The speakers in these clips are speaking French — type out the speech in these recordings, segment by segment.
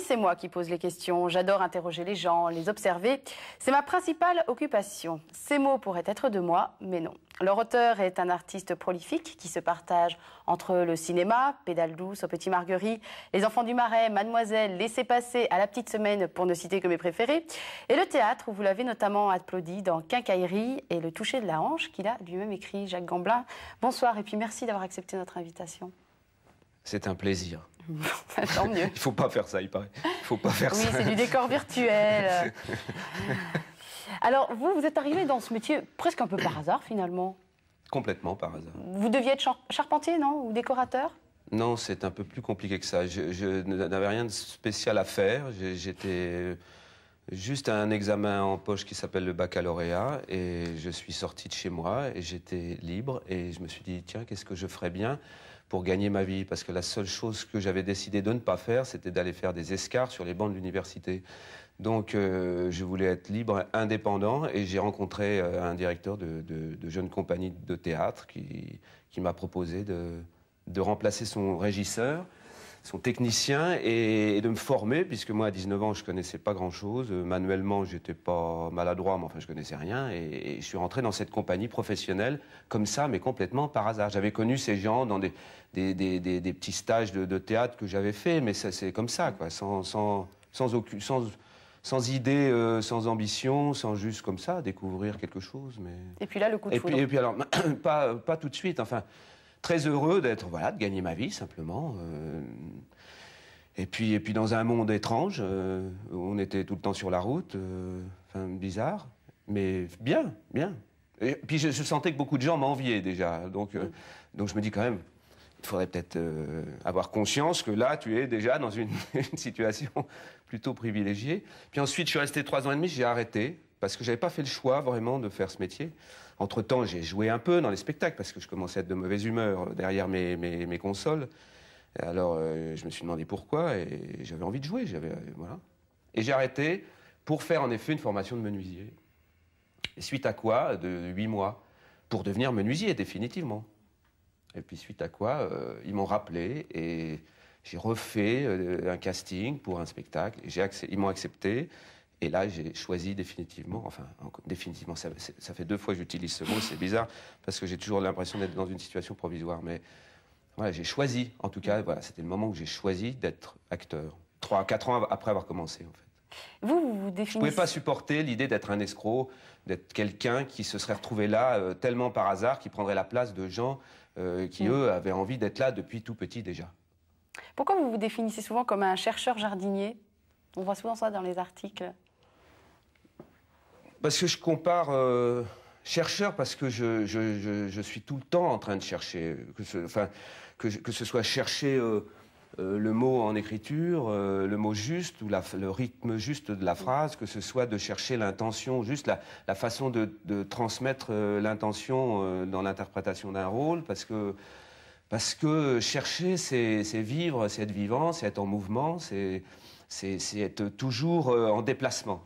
c'est moi qui pose les questions. J'adore interroger les gens, les observer. C'est ma principale occupation. Ces mots pourraient être de moi, mais non. Leur auteur est un artiste prolifique qui se partage entre le cinéma, Pédale douce au Petit Marguerite, Les Enfants du Marais, Mademoiselle, Laissez passer à la petite semaine pour ne citer que mes préférés, et le théâtre où vous l'avez notamment applaudi dans Quincaillerie et Le toucher de la hanche qu'il a lui-même écrit Jacques Gamblin. Bonsoir et puis merci d'avoir accepté notre invitation. C'est un plaisir. Il bah, mieux. Il faut pas faire ça, il paraît. faut pas faire oui, ça. Oui, c'est du décor virtuel. Alors, vous, vous êtes arrivé dans ce métier presque un peu par hasard, finalement Complètement par hasard. Vous deviez être charpentier, non Ou décorateur Non, c'est un peu plus compliqué que ça. Je, je n'avais rien de spécial à faire. J'étais juste à un examen en poche qui s'appelle le baccalauréat. Et je suis sorti de chez moi et j'étais libre. Et je me suis dit, tiens, qu'est-ce que je ferais bien pour gagner ma vie, parce que la seule chose que j'avais décidé de ne pas faire, c'était d'aller faire des escarres sur les bancs de l'université. Donc euh, je voulais être libre, indépendant, et j'ai rencontré euh, un directeur de, de, de jeune compagnie de théâtre qui, m'a proposé de, de remplacer son régisseur son technicien et, de me former, puisque moi à 19 ans je connaissais pas grand chose, euh, manuellement j'étais pas maladroit, mais enfin je connaissais rien, et, je suis rentré dans cette compagnie professionnelle comme ça, mais complètement par hasard. J'avais connu ces gens dans des, des, des, des, petits stages de, théâtre que j'avais fait, mais ça c'est comme ça, quoi, sans, sans, sans aucune. Sans, sans idée, euh, sans ambition, sans juste comme ça découvrir quelque chose. Mais... Et puis là, le coup de et et puis alors, pas, pas tout de suite, enfin, très heureux d'être, voilà, de gagner ma vie simplement. Euh. et puis, et puis dans un monde étrange, euh, on était tout le temps sur la route, euh, enfin bizarre, mais bien, bien. Et puis je, sentais que beaucoup de gens m'enviaient déjà, donc, donc je me dis quand même, il faudrait peut-être avoir conscience que là, tu es déjà dans une, une, situation plutôt privilégiée. Puis ensuite, je suis resté trois ans et demi, j'ai arrêté, parce que je n'avais pas fait le choix vraiment de faire ce métier. Entre-temps, j'ai joué un peu dans les spectacles parce que je commençais à être de mauvaise humeur euh, derrière mes, consoles. Alors, euh, je me suis demandé pourquoi et j'avais envie de jouer. J'avais, euh, voilà. Et j'ai arrêté pour faire en effet une formation de menuisier. Et suite à quoi De huit mois. Pour devenir menuisier, définitivement. Et puis, suite à quoi, ils m'ont rappelé et j'ai refait un casting pour un spectacle. J'ai ils m'ont accepté. Et là, j'ai choisi définitivement, enfin, définitivement, ça, fait deux fois que j'utilise ce mot, c'est bizarre, parce que j'ai toujours l'impression d'être dans une situation provisoire. Mais voilà, j'ai choisi, en tout cas, voilà, c'était le moment où j'ai choisi d'être acteur. Trois, quatre ans après avoir commencé, en fait. Vous, vous, vous définissez... Je ne pouvais pas supporter l'idée d'être un escroc, d'être quelqu'un qui se serait retrouvé là euh, tellement par hasard, qui prendrait la place de gens euh, qui, mm. eux, avaient envie d'être là depuis tout petit déjà. Pourquoi vous vous définissez souvent comme un chercheur jardinier On voit souvent ça dans les articles. Parce que je compare euh, chercheur, parce que je, suis tout le temps en train de chercher, que ce, soit chercher euh, euh, le mot en écriture, le mot juste ou le rythme juste de la phrase, que ce soit de chercher l'intention, juste la, façon de, transmettre l'intention dans l'interprétation d'un rôle, parce que parce que chercher, c'est vivre, c'est être vivant, c'est être en mouvement, c'est être toujours en déplacement.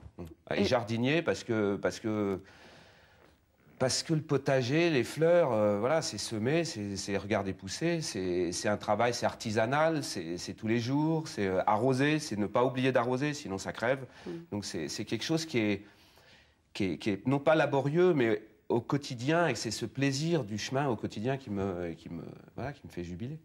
Ah, et, jardinier parce que, parce que parce que le potager, les fleurs, euh, voilà, c'est semer, c'est regarder pousser, c'est un travail, c'est artisanal, c'est tous les jours, c'est euh, arroser, c'est ne pas oublier d'arroser, sinon ça crève. Mm. Donc c'est quelque chose qui qui est, non pas laborieux, mais au quotidien et c'est ce plaisir du chemin au quotidien qui me, qui me, voilà, qui me fait jubiler.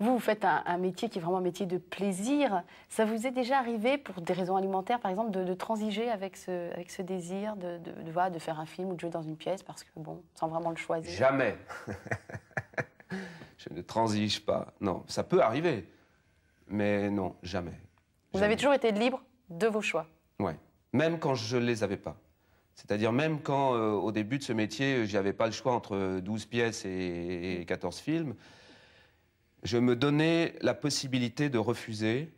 Vous, vous faites un, métier qui est vraiment un métier de plaisir. Ça vous est déjà arrivé, pour des raisons alimentaires par exemple, de, transiger avec ce, avec ce désir de, de, de faire un film ou de jouer dans une pièce parce que, bon, sans vraiment le choisir Jamais Je ne transige pas. Non, ça peut arriver, mais non, jamais. Vous avez toujours été libre de vos choix Ouais, même quand je ne les avais pas. C'est-à-dire même quand, euh, au début de ce métier, je euh, j'avais pas le choix entre 12 euh, pièces et, 14 films, je me donnais la possibilité de refuser,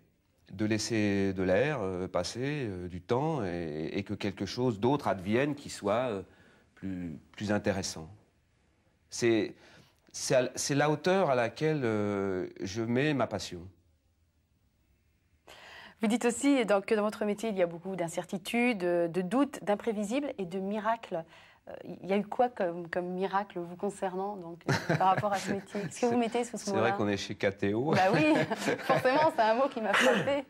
de laisser de l'air passer, du temps, et, que quelque chose d'autre advienne qui soit plus intéressant. C'est la hauteur à laquelle je mets ma passion. Vous dites aussi donc, que dans votre métier, il y a beaucoup d'incertitudes, de doutes, d'imprévisibles et de miracles. Euh, il y a eu quoi comme, miracle vous concernant donc, euh, par rapport à ce métier Qu'est-ce que vous mettez sous ce mot-là C'est vrai qu'on est chez KTO. Bah oui, forcément, c'est un mot qui m'a frappé.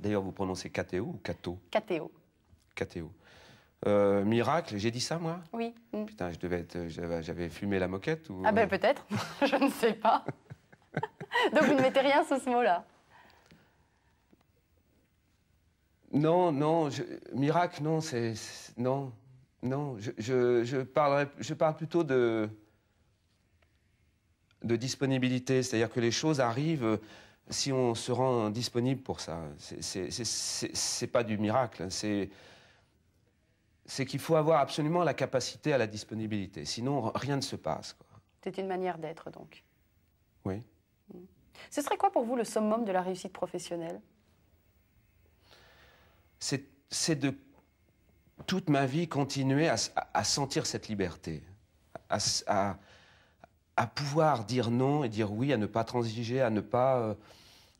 D'ailleurs, vous prononcez KTO ou Kato KTO. KTO. Euh, miracle, j'ai dit ça moi Oui. Mm. Putain, je devais être, j'avais fumé la moquette ou Ah ben peut-être, je ne sais pas. donc vous ne mettez rien sous ce mot-là Non, non, miracle, non, c'est non, non. Je, parle plutôt de de disponibilité, c'est-à-dire que les choses arrivent euh, si on se rend disponible pour ça. C'est pas du miracle, hein, c'est c'est qu'il faut avoir absolument la capacité à la disponibilité, sinon rien ne se passe. C'est une manière d'être donc. Oui. Hmm. Ce serait quoi pour vous le summum de la réussite professionnelle c'est de toute ma vie continuer à, sentir cette liberté, à, pouvoir dire non et dire oui, à ne pas transiger, à ne pas euh,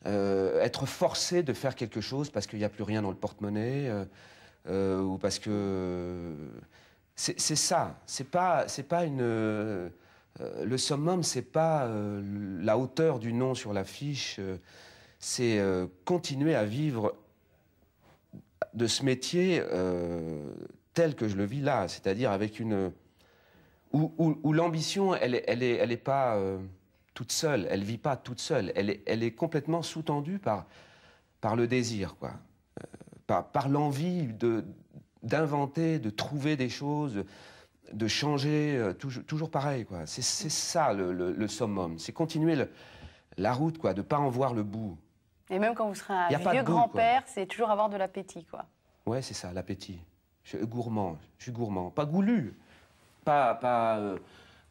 euh, être forcé de faire quelque chose parce qu'il n'y a plus rien dans le porte-monnaie euh, ou parce que c'est ça. C'est pas c'est pas une le summum, c'est pas la hauteur du nom sur l'affiche, c'est continuer à vivre de ce métier euh, tel que je le vis là, c'est-à-dire avec une où, l'ambition, elle n'est pas euh, toute seule, elle vit pas toute seule, elle est, complètement sous-tendue par, par le désir, quoi. Euh, par, l'envie de, d'inventer, de trouver des choses, de changer, toujours, pareil, quoi. C'est, ça le, le, summum, c'est continuer la route, quoi, de pas en voir le bout. Et même quand vous serez un vieux grand-père, c'est toujours avoir de l'appétit, quoi. Ouais, c'est ça, l'appétit. Je suis gourmand, je suis gourmand. Pas goulu, pas, pas, euh,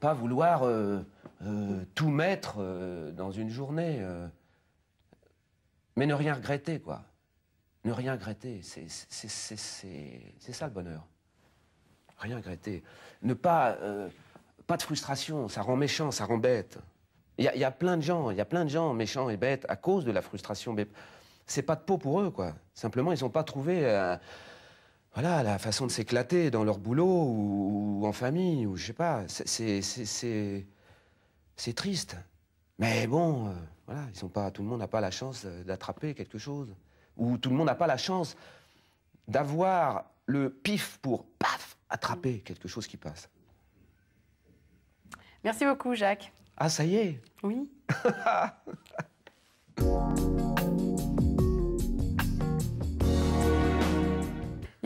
pas vouloir euh, euh, tout mettre dans une journée. mais ne rien regretter, quoi. Ne rien regretter, c'est ça le bonheur. Rien regretter. Ne pas... pas de frustration, ça rend méchant, ça rend bête. Il y, a plein de gens, il y a plein de gens méchants et bêtes à cause de la frustration. Mais c'est pas de peau pour eux, quoi. Simplement, ils n'ont pas trouvé euh, voilà, la façon de s'éclater dans leur boulot ou, en famille, ou je sais pas. C'est triste. Mais bon, euh, voilà, pas, tout le monde n'a pas la chance d'attraper quelque chose. Ou tout le monde n'a pas la chance d'avoir le pif pour, paf, attraper mmh. quelque chose qui passe. Merci beaucoup, Jacques. Ah, ça y est Oui.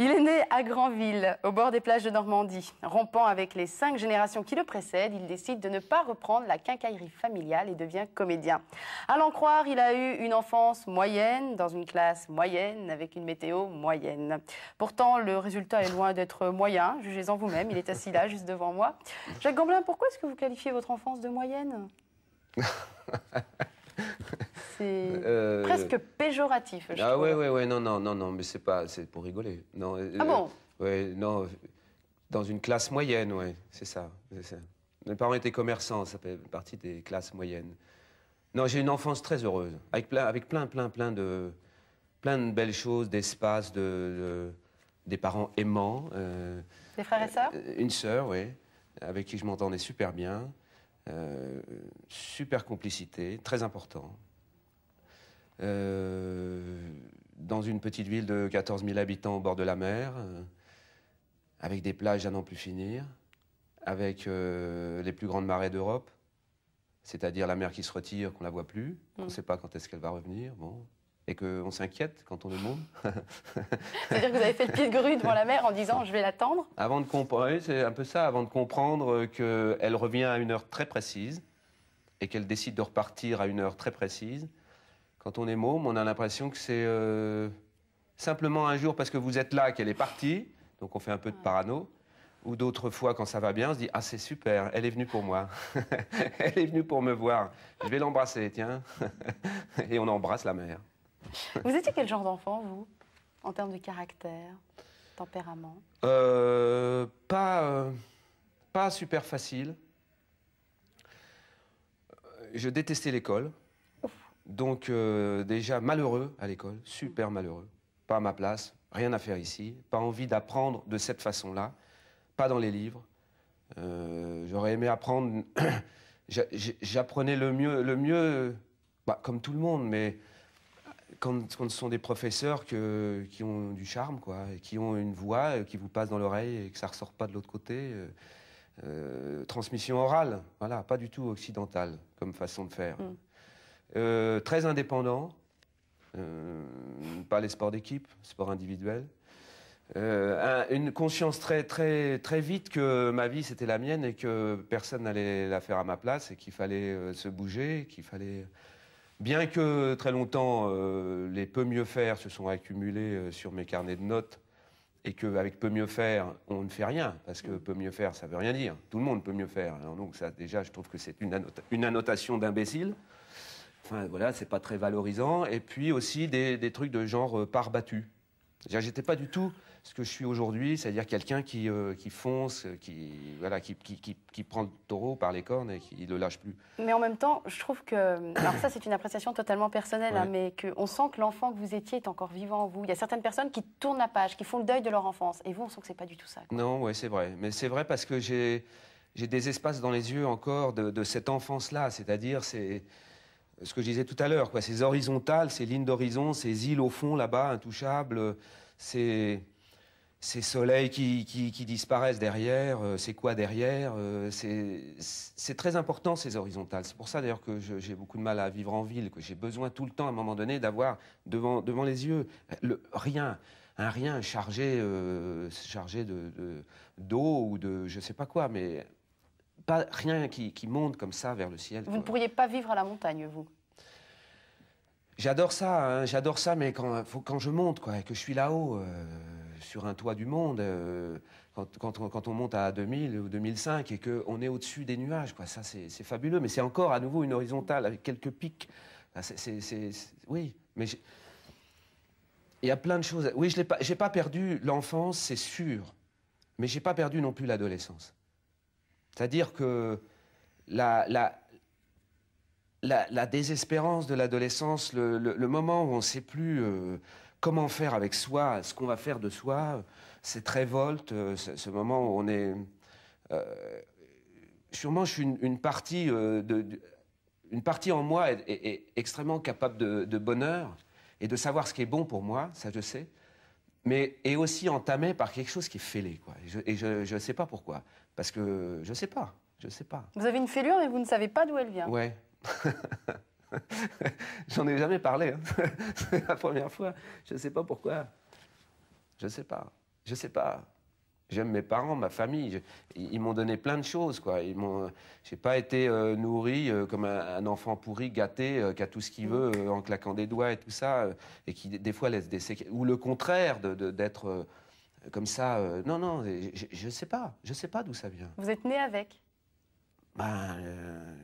Il est né à Granville, au bord des plages de Normandie. Rompant avec les cinq générations qui le précèdent, il décide de ne pas reprendre la quincaillerie familiale et devient comédien. À l'en croire, il a eu une enfance moyenne, dans une classe moyenne, avec une météo moyenne. Pourtant, le résultat est loin d'être moyen. Jugez-en vous-même, il est assis là, juste devant moi. Jacques Gamblin, pourquoi est-ce que vous qualifiez votre enfance de moyenne c'est euh, presque péjoratif. Je ah ouais, ouais, ouais, non, non, non, non, mais c'est pas, c'est pour rigoler. Non, euh, ah bon euh, Ouais, non, dans une classe moyenne, ouais, c'est ça, Mes parents étaient commerçants, ça fait partie des classes moyennes. Non, j'ai une enfance très heureuse, avec plein, avec plein, plein, plein de, plein de belles choses, d'espace, de, des parents aimants. des frères et sœurs Une sœur, oui, avec qui je m'entendais super bien. super complicité, très important. Euh, dans une petite ville de 14 000 habitants au bord de la mer, euh, avec des plages à n'en plus finir, avec euh, les plus grandes marées d'Europe, c'est-à-dire la mer qui se retire, qu'on ne la voit plus, qu'on ne mm. sait pas quand est-ce qu'elle va revenir. Bon, et qu'on s'inquiète quand on le monte. C'est-à-dire que vous avez fait le pied de grue devant la mer en disant je vais l'attendre Avant de comprendre, c'est un peu ça, avant de comprendre qu'elle revient à une heure très précise et qu'elle décide de repartir à une heure très précise quand on est môme, on a l'impression que c'est euh, simplement un jour parce que vous êtes là qu'elle est partie, donc on fait un peu de parano. Ou d'autres fois, quand ça va bien, on se dit Ah, c'est super, elle est venue pour moi. elle est venue pour me voir. Je vais l'embrasser, tiens. Et on embrasse la mère. vous étiez quel genre d'enfant, vous, en termes de caractère, tempérament euh, pas, euh, pas super facile. Je détestais l'école. Donc euh, déjà malheureux à l'école, super malheureux, pas à ma place, rien à faire ici, pas envie d'apprendre de cette façon-là, pas dans les livres. Euh, j'aurais aimé apprendre, j'apprenais le mieux, le mieux bah, comme tout le monde, mais quand, ce sont des professeurs qui ont du charme, quoi, qui ont une voix euh, qui vous passe dans l'oreille et que ça ressort pas de l'autre côté. transmission orale, voilà, pas du tout occidentale comme façon de faire. Mm. Euh, très indépendant, euh, pas les sports d'équipe, sport individuel. Euh, une conscience très très très vite que ma vie c'était la mienne et que personne n'allait la faire à ma place et qu'il fallait se bouger, qu'il fallait bien que très longtemps les peu mieux faire se sont accumulés sur mes carnets de notes et qu'avec "peu mieux faire, on ne fait rien, parce que "peu mieux faire, ça veut rien dire. Tout le monde peut mieux faire. donc ça, déjà, je trouve que c'est une, annotation d'imbécile. Enfin, voilà, c'est pas très valorisant. Et puis aussi des, trucs de genre euh, par battu. J'étais pas du tout ce que je suis aujourd'hui, c'est-à-dire quelqu'un qui, euh, fonce, qui, voilà, qui, qui, prend le taureau par les cornes et qui le lâche plus. Mais en même temps, je trouve que. Alors, ça, c'est une appréciation totalement personnelle, hein, mais qu'on sent que l'enfant que vous étiez est encore vivant en vous. Il y a certaines personnes qui tournent la page, qui font le deuil de leur enfance. Et vous, on sent que c'est pas du tout ça. Non, oui c'est vrai. Mais c'est vrai parce que j'ai des espaces dans les yeux encore de, cette enfance-là, c'est-à-dire, c'est. -à dire cest ce que je disais tout à l'heure, quoi, ces horizontales, ces lignes d'horizon, ces îles au fond là-bas, intouchables, ces, ces soleils qui, disparaissent derrière, euh, c'est quoi derrière euh, C'est très important ces horizontales. C'est pour ça d'ailleurs que j'ai beaucoup de mal à vivre en ville, que j'ai besoin tout le temps à un moment donné d'avoir devant, devant les yeux le, rien un rien chargé, euh, chargé d'eau de, d'eau ou de je sais pas quoi, mais rien qui, monte comme ça vers le ciel. Vous ne pourriez pas vivre à la montagne, vous J'adore ça, hein, j'adore ça, mais quand, faut, quand je monte, quoi, que je suis là-haut, euh, sur un toit du monde, euh, quand, quand, on, quand, on, monte à 2000 ou 2005 et qu'on est au-dessus des nuages, quoi, ça c'est fabuleux, mais c'est encore à nouveau une horizontale avec quelques pics. C'est, oui, mais il y a plein de choses. Oui, je n'ai pas, pas perdu l'enfance, c'est sûr, mais j'ai pas perdu non plus l'adolescence. C'est-à-dire que la, désespérance de l'adolescence, le, moment où on ne sait plus euh, comment faire avec soi, ce qu'on va faire de soi, cette révolte, euh, ce, moment où on est... Euh, sûrement, je suis une, partie, une partie en moi est, extrêmement capable de, bonheur et de savoir ce qui est bon pour moi, ça je sais, mais est aussi entamée par quelque chose qui est fêlé. Quoi. Et je ne sais pas pourquoi. Parce que je ne sais pas. Je sais pas. Vous avez une fêlure, et vous ne savez pas d'où elle vient. Ouais. J'en ai jamais parlé. Hein. C'est la première fois. Je ne sais pas pourquoi. Je ne sais pas. Je ne sais pas. J'aime mes parents, ma famille. ils m'ont donné plein de choses, quoi. Ils m'ont. J'ai pas été euh, nourri euh, comme un, enfant pourri, gâté, euh, qui a tout ce qu'il veut en claquant des doigts et tout ça, et qui des fois laisse des séquelles. Ou le contraire de d'être comme ça. Euh, non, non, je ne sais pas. Je ne sais pas d'où ça vient. Vous êtes né avec Ben. Euh,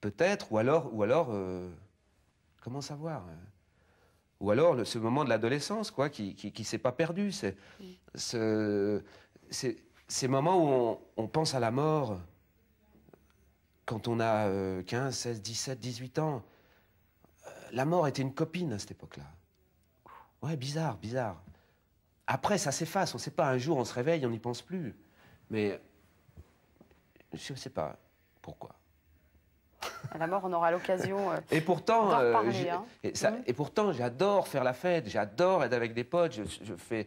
peut-être, ou alors. Ou alors euh, comment savoir Ou alors ce moment de l'adolescence, quoi, qui ne s'est pas perdu. C'est, mm. ces moments où on, pense à la mort quand on a 15, 16, 17, 18 ans. La mort était une copine à cette époque-là. Ouais, bizarre, bizarre. Après, ça s'efface. On ne sait pas, un jour, on se réveille, on n'y pense plus. Mais je ne sais pas pourquoi. À la mort, on aura l'occasion. Euh, et pourtant, euh, hein. mhm. et, pourtant, j'adore faire la fête. J'adore être avec des potes. Je, fais,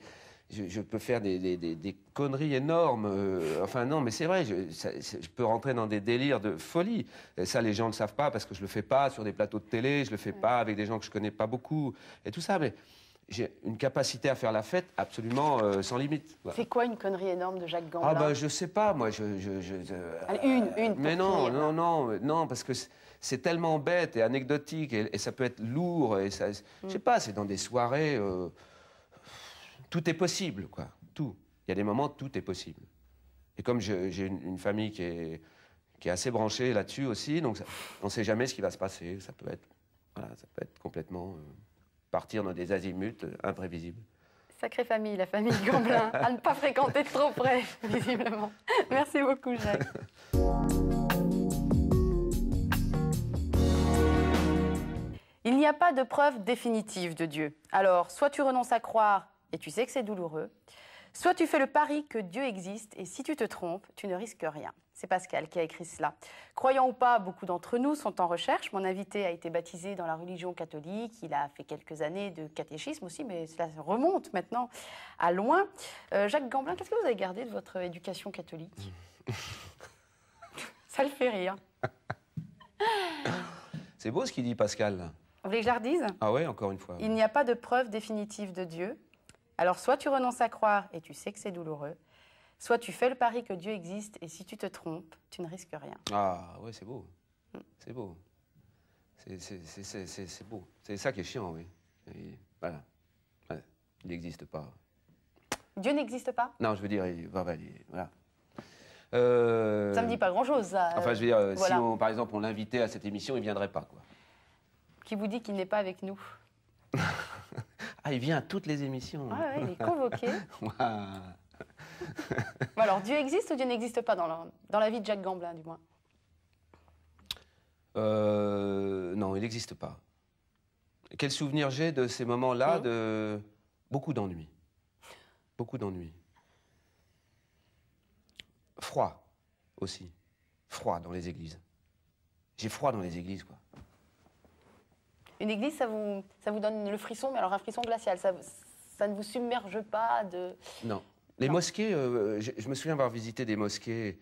je, peux faire des, conneries énormes. Euh, enfin non, mais c'est vrai. Je, peux rentrer dans des délires de folie. ça, les gens ne le savent pas parce que je le fais pas sur des plateaux de télé. Je le fais pas avec des gens que je ne connais pas beaucoup et tout ça. Mais j'ai une capacité à faire la fête absolument euh, sans limite. C'est quoi une connerie énorme de Jacques Gamblin Ah ne ben, je sais pas, moi je... je, euh, une, une. Mais hein non, non, non, euh, non, parce que c'est tellement bête et anecdotique et, ça peut être lourd et ça... Mm. Je sais pas, c'est dans des soirées... tout est possible, quoi. Tout. Il y a des moments, tout est possible. Et comme j'ai une, famille qui est, qui est assez branchée là-dessus aussi, donc on ne sait jamais ce qui va se passer. Ça peut être, voilà, ça peut être complètement partir dans des azimuts imprévisibles. Sacrée famille, la famille Gamblin, à ne pas fréquenter trop près, visiblement. Merci beaucoup, Jacques. Il n'y a pas de preuve définitive de Dieu. Alors, soit tu renonces à croire et tu sais que c'est douloureux, soit tu fais le pari que Dieu existe et si tu te trompes, tu ne risques rien. C'est Pascal qui a écrit cela. Croyant ou pas, beaucoup d'entre nous sont en recherche. Mon invité a été baptisé dans la religion catholique. Il a fait quelques années de catéchisme aussi, mais cela remonte maintenant à loin. Euh, Jacques Gamblin, qu'est-ce que vous avez gardé de votre éducation catholique Ça le fait rire. C'est beau ce qu'il dit, Pascal. Vous voulez que je la redise Ah oui, encore une fois. Il n'y a pas de preuve définitive de Dieu. Alors soit tu renonces à croire et tu sais que c'est douloureux, Soit tu fais le pari que Dieu existe et si tu te trompes, tu ne risques rien. Ah ouais, c'est beau. Mm. C'est beau. C'est beau. C'est ça qui est chiant, oui. voilà. Il n'existe pas. Dieu n'existe pas Non, je veux dire, il, voilà. voilà. Euh... Ça me dit pas grand-chose, ça. Euh, enfin, je veux dire, euh, si on, par exemple on l'invitait à cette émission, il viendrait pas, quoi. Qui vous dit qu'il n'est pas avec nous Ah, il vient à toutes les émissions. Ah ouais, il est convoqué. alors, Dieu existe ou Dieu n'existe pas dans la, dans la vie de Jacques Gamblin, du moins euh, Non, il n'existe pas. Quel souvenir j'ai de ces moments-là de beaucoup d'ennuis. Beaucoup d'ennuis. Froid aussi. Froid dans les églises. J'ai froid dans les églises, quoi. Une église, ça vous, ça vous donne le frisson, mais alors un frisson glacial. Ça, ça ne vous submerge pas de. Non. Les mosquées, euh, je, me souviens avoir visité des mosquées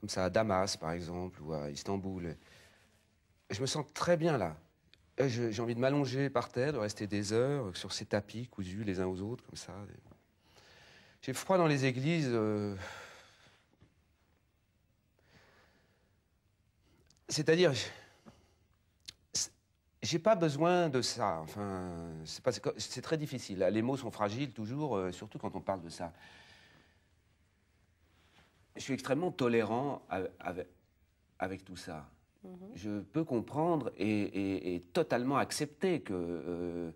comme ça à Damas, par exemple, ou à Istanbul. Je me sens très bien là. Euh, j'ai envie de m'allonger par terre, de rester des heures sur ces tapis cousus les uns aux autres, comme ça. J'ai froid dans les églises. Euh. C'est-à-dire, j'ai pas besoin de ça. Enfin, c'est très difficile. Les mots sont fragiles toujours, surtout quand on parle de ça je suis extrêmement tolérant avec, avec tout ça. Mhm. Je peux comprendre et, totalement accepter que euh,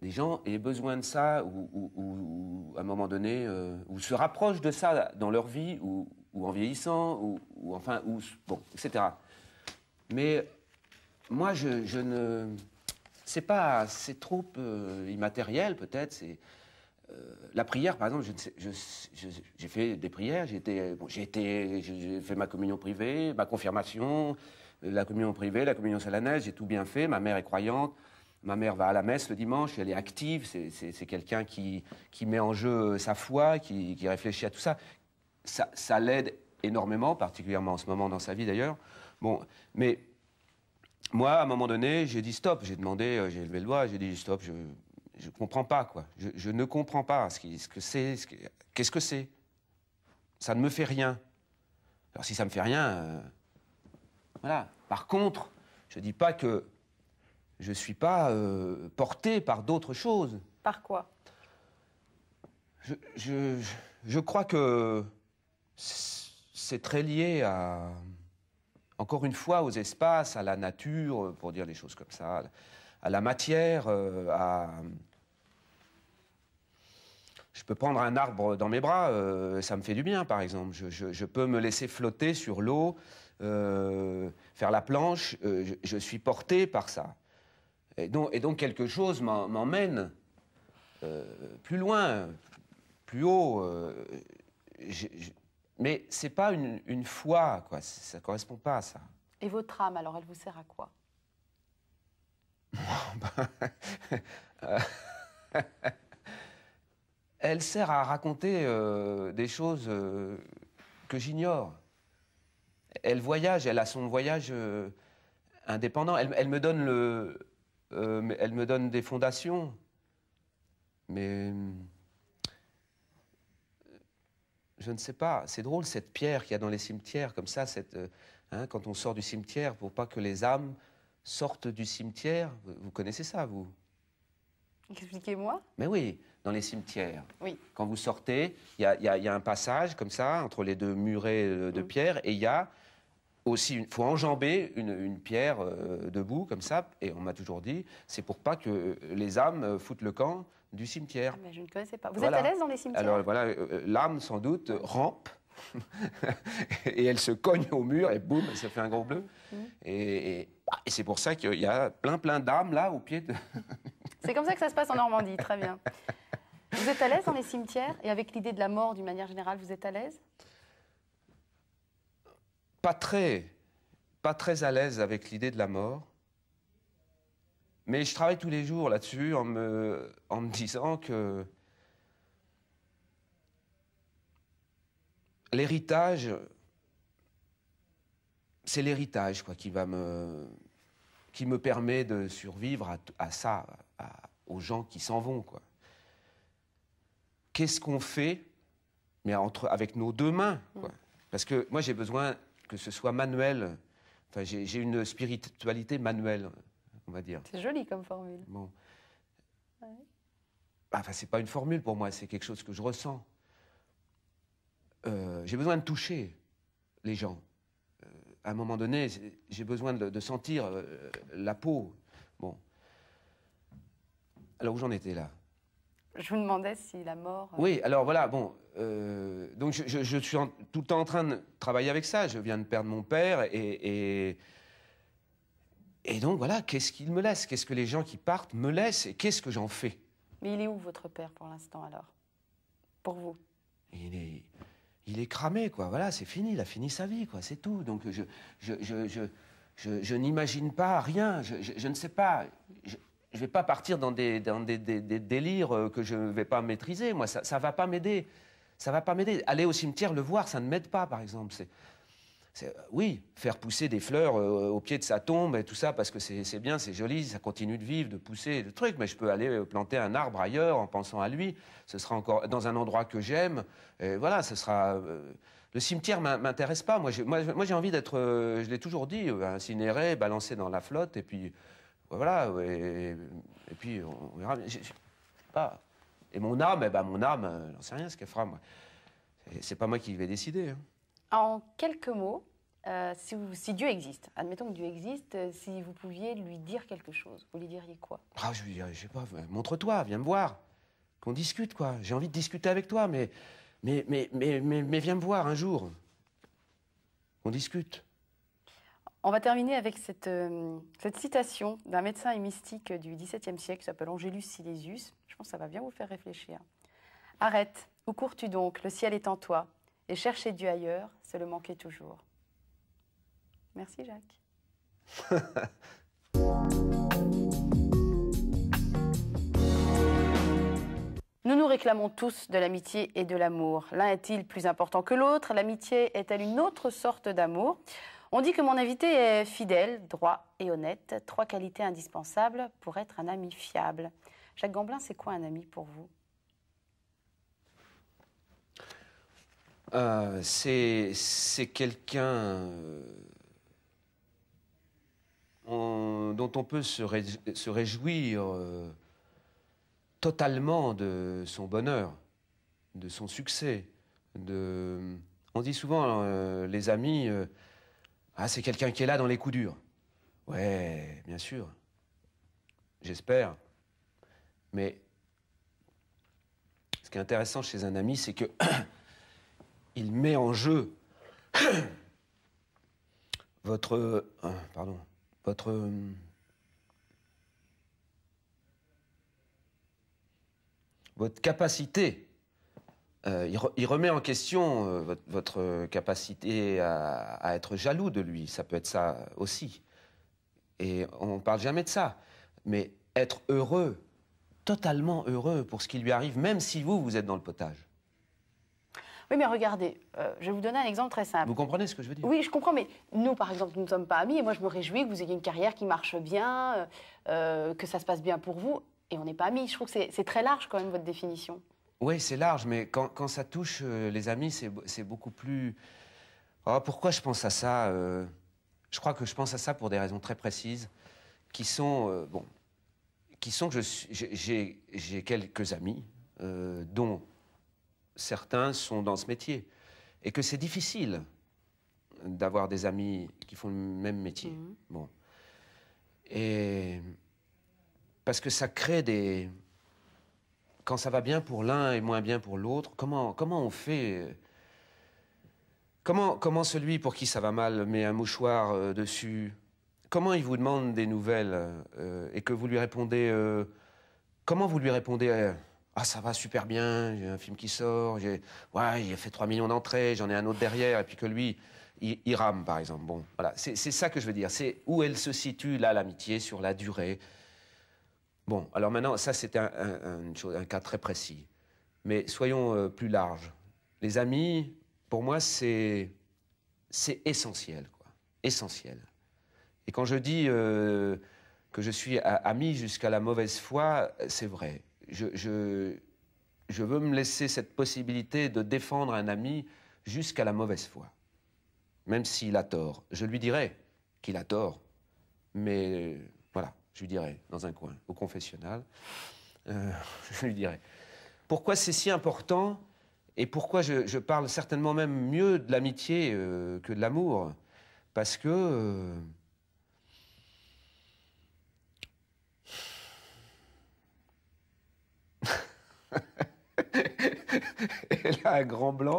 des les gens aient besoin de ça ou, à un moment donné, euh, ou se rapprochent de ça dans leur vie, ou, en vieillissant, ou, enfin, ou, bon, etc. Mais moi, je, ne. C'est pas. C'est trop euh, immatériel, peut-être. C'est. Euh, la prière, par exemple, j'ai fait des prières, j'ai fait ma communion privée, ma confirmation, euh, la communion privée, la communion solennelle, j'ai tout bien fait, ma mère est croyante, ma mère va à la messe le dimanche, elle est active, c'est quelqu'un qui, met en jeu euh, sa foi, qui, réfléchit à tout ça. Ça, l'aide énormément, particulièrement en ce moment dans sa vie d'ailleurs. Bon, mais moi, à un moment donné, j'ai dit stop, j'ai demandé, j'ai levé le doigt, j'ai dit stop, je, je comprends pas, quoi. Je, ne comprends pas ce, que c'est, qu'est-ce que c'est. ça ne me fait rien. Alors si ça me fait rien, euh, voilà. Par contre, je dis pas que je suis pas euh, porté par d'autres choses. Par quoi je, je crois que c'est très lié à encore une fois aux espaces, à la nature, pour dire les choses comme ça, à la matière, euh, à je peux prendre un arbre dans mes bras, euh, ça me fait du bien, par exemple. Je, je, peux me laisser flotter sur l'eau, euh, faire la planche, euh, je, suis porté par ça. Et donc, et donc quelque chose m'emmène plus loin, plus haut. mais c'est pas une, une, foi, quoi. Ça correspond pas à ça. Et votre âme, alors, elle vous sert à quoi bah, elle sert à raconter euh, des choses euh, que j'ignore. Elle voyage, elle a son voyage euh, indépendant. Elle, me donne des fondations, mais je ne sais pas. C'est drôle cette pierre qu'il y a dans les cimetières comme ça. Hein, quand on sort du cimetière, pour pas que les âmes sortent du cimetière. Vous connaissez ça, vous Expliquez-moi. Mais oui, dans les cimetières. Oui. Quand vous sortez, il y, a, un passage comme ça, entre les deux murets euh, de mm. pierre, et il y a aussi, il faut enjamber une, pierre euh, debout comme ça, et on m'a toujours dit, c'est pour pas que les âmes euh, foutent le camp du cimetière. Ah, je ne connaissais pas. Vous êtes à l'aise dans les cimetières Alors voilà, l'âme sans doute rampe. et elle se cogne au mur et boum, ça fait un gros bleu. Mm. Et, bah, et c'est pour ça qu'il y a plein plein d'âmes là au pied de... c'est comme ça que ça se passe en Normandie, très bien. Vous êtes à l'aise dans les cimetières et avec l'idée de la mort d'une manière générale, vous êtes à l'aise Pas très, pas très à l'aise avec l'idée de la mort. Mais je travaille tous les jours là-dessus en me, disant que l'héritage, c'est l'héritage quoi qui va me, qui me permet de survivre à, ça, aux gens qui s'en vont quoi qu'est-ce qu'on fait, mais entre, avec nos deux mains. Parce que moi, j'ai besoin que ce soit manuel. Enfin, j'ai une spiritualité manuelle, on va dire. C'est joli comme formule. Bon. Enfin, c'est pas une formule pour moi, c'est quelque chose que je ressens. Euh, j'ai besoin de toucher les gens. Euh, à un moment donné, j'ai besoin de, sentir euh, la peau. Bon. Alors, où j'en étais là je vous demandais si la mort. Euh, oui, alors voilà, bon. Euh, donc je, suis tout le temps en train de travailler avec ça. Je viens de perdre mon père et. et, donc voilà, qu'est-ce qu'il me laisse Qu'est-ce que les gens qui partent me laissent Et qu'est-ce que j'en fais Mais il est où votre père pour l'instant alors Pour vous Il est il est cramé, quoi. Voilà, c'est fini, il a fini sa vie, quoi. C'est tout. Donc je, je, je, je, n'imagine pas rien. Je, ne sais pas je ne vais pas partir dans des, délires euh, que je ne vais pas maîtriser. Moi, ça ne va pas m'aider. Ça va pas m'aider. Aller au cimetière, le voir, ça ne m'aide pas, par exemple. C'est, euh, oui, faire pousser des fleurs euh, au pied de sa tombe et tout ça, parce que c'est bien, c'est joli, ça continue de vivre, de pousser, de trucs, mais je peux aller planter un arbre ailleurs en pensant à lui. Ce sera encore dans un endroit que j'aime. voilà, ce sera. le cimetière ne m'intéresse pas. Moi, j'ai envie d'être, je l'ai toujours dit, incinéré, balancé dans la flotte, et puis voilà, et, puis on, verra. pas. Et mon âme, eh ben mon âme, euh, j'en sais rien ce qu'elle fera, moi. C'est pas moi qui vais décider. Hein. En quelques mots, euh, si, Dieu existe, admettons que Dieu existe, euh, si vous pouviez lui dire quelque chose, vous lui diriez quoi ah, je lui dirais, sais pas, montre-toi, viens me voir, qu'on discute, quoi. J'ai envie de discuter avec toi, mais, mais, mais, mais viens me voir un jour. On discute. On va terminer avec euh, cette, citation d'un médecin et mystique du XVIIe siècle qui s'appelle Angelus Silesius. Je pense que ça va bien vous faire réfléchir. Arrête, où cours-tu donc Le ciel est en toi. Et chercher Dieu ailleurs, c'est le manquer toujours. Merci Jacques. Nous nous réclamons tous de l'amitié et de l'amour. L'un est-il plus important que l'autre L'amitié est-elle une autre sorte d'amour on dit que mon invité est fidèle, droit et honnête, trois qualités indispensables pour être un ami fiable. Jacques Gamblin, c'est quoi un ami pour vous euh, C'est quelqu'un euh, dont on peut se, réjouir euh, totalement de son bonheur, de son succès. De... On dit souvent, les amis ah, c'est quelqu'un qui est là dans les coups durs. Ouais, bien sûr. J'espère. Mais ce qui est intéressant chez un ami, c'est que il met en jeu votre euh, pardon, votre euh, votre capacité euh, il, remet en question euh, votre, capacité à, être jaloux de lui. Ça peut être ça aussi. Et on ne parle jamais de ça. Mais être heureux, totalement heureux pour ce qui lui arrive, même si vous, vous êtes dans le potage. Oui, mais regardez, euh, je vais vous donner un exemple très simple. Vous comprenez ce que je veux dire Oui, je comprends, mais nous, par exemple, nous ne sommes pas amis, et moi, je me réjouis que vous ayez une carrière qui marche bien, que ça se passe bien pour vous, et on n'est pas amis. Je trouve que c'est très large, quand même, votre définition. Oui, c'est large, mais quand, quand ça touche euh, les amis, c'est beaucoup plus. Ah, pourquoi je pense à ça euh, Je crois que je pense à ça pour des raisons très précises, qui sont euh, bon, qui sont que j'ai quelques amis dont certains sont dans ce métier et que c'est difficile d'avoir des amis qui font le même métier. Mmh. Bon, et parce que ça crée des quand ça va bien pour l'un et moins bien pour l'autre, comment, comment on fait euh, comment, comment celui pour qui ça va mal met un mouchoir euh, dessus Comment il vous demande des nouvelles euh, et que vous lui répondez Comment vous lui répondez Ah, ça va super bien, j'ai un film qui sort, j'ai ouais, j'ai fait 3 millions d'entrées, j'en ai un autre derrière, et puis que lui, il, rame, par exemple. Bon, voilà, c'est ça que je veux dire. C'est où elle se situe, là, l'amitié, sur la durée. Bon, alors maintenant, ça c'était un, cas très précis. Mais soyons euh, plus larges. Les amis, pour moi, c'est essentiel, quoi. Essentiel. Et quand je dis euh, que je suis ami jusqu'à la mauvaise foi, c'est vrai. Je, je, veux me laisser cette possibilité de défendre un ami jusqu'à la mauvaise foi. Même s'il a tort. Je lui dirais qu'il a tort. Mais je lui dirais, dans un coin, au confessionnal, euh, je lui dirais, pourquoi c'est si important et pourquoi je, parle certainement même mieux de l'amitié euh, que de l'amour Parce que... Euh, elle a un grand blanc.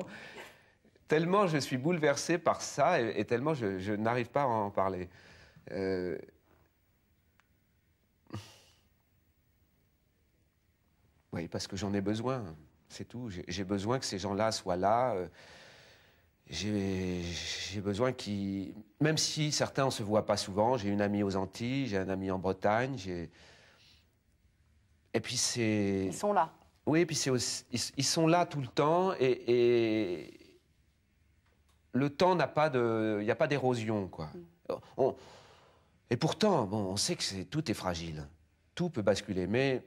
Tellement je suis bouleversé par ça et, tellement je, n'arrive pas à en parler. Oui, parce que j'en ai besoin, c'est tout. J'ai besoin que ces gens-là soient là. Euh, j'ai besoin qu'ils... Même si certains, on se voit pas souvent, j'ai une amie aux Antilles, j'ai un ami en Bretagne, j'ai... Et puis c'est... Ils sont là. Oui, et puis c'est aussi... ils, sont là tout le temps et... Le temps n'a pas de... Il n'y a pas d'érosion, quoi. Mm. Et pourtant, bon, on sait que tout est fragile. Tout peut basculer, mais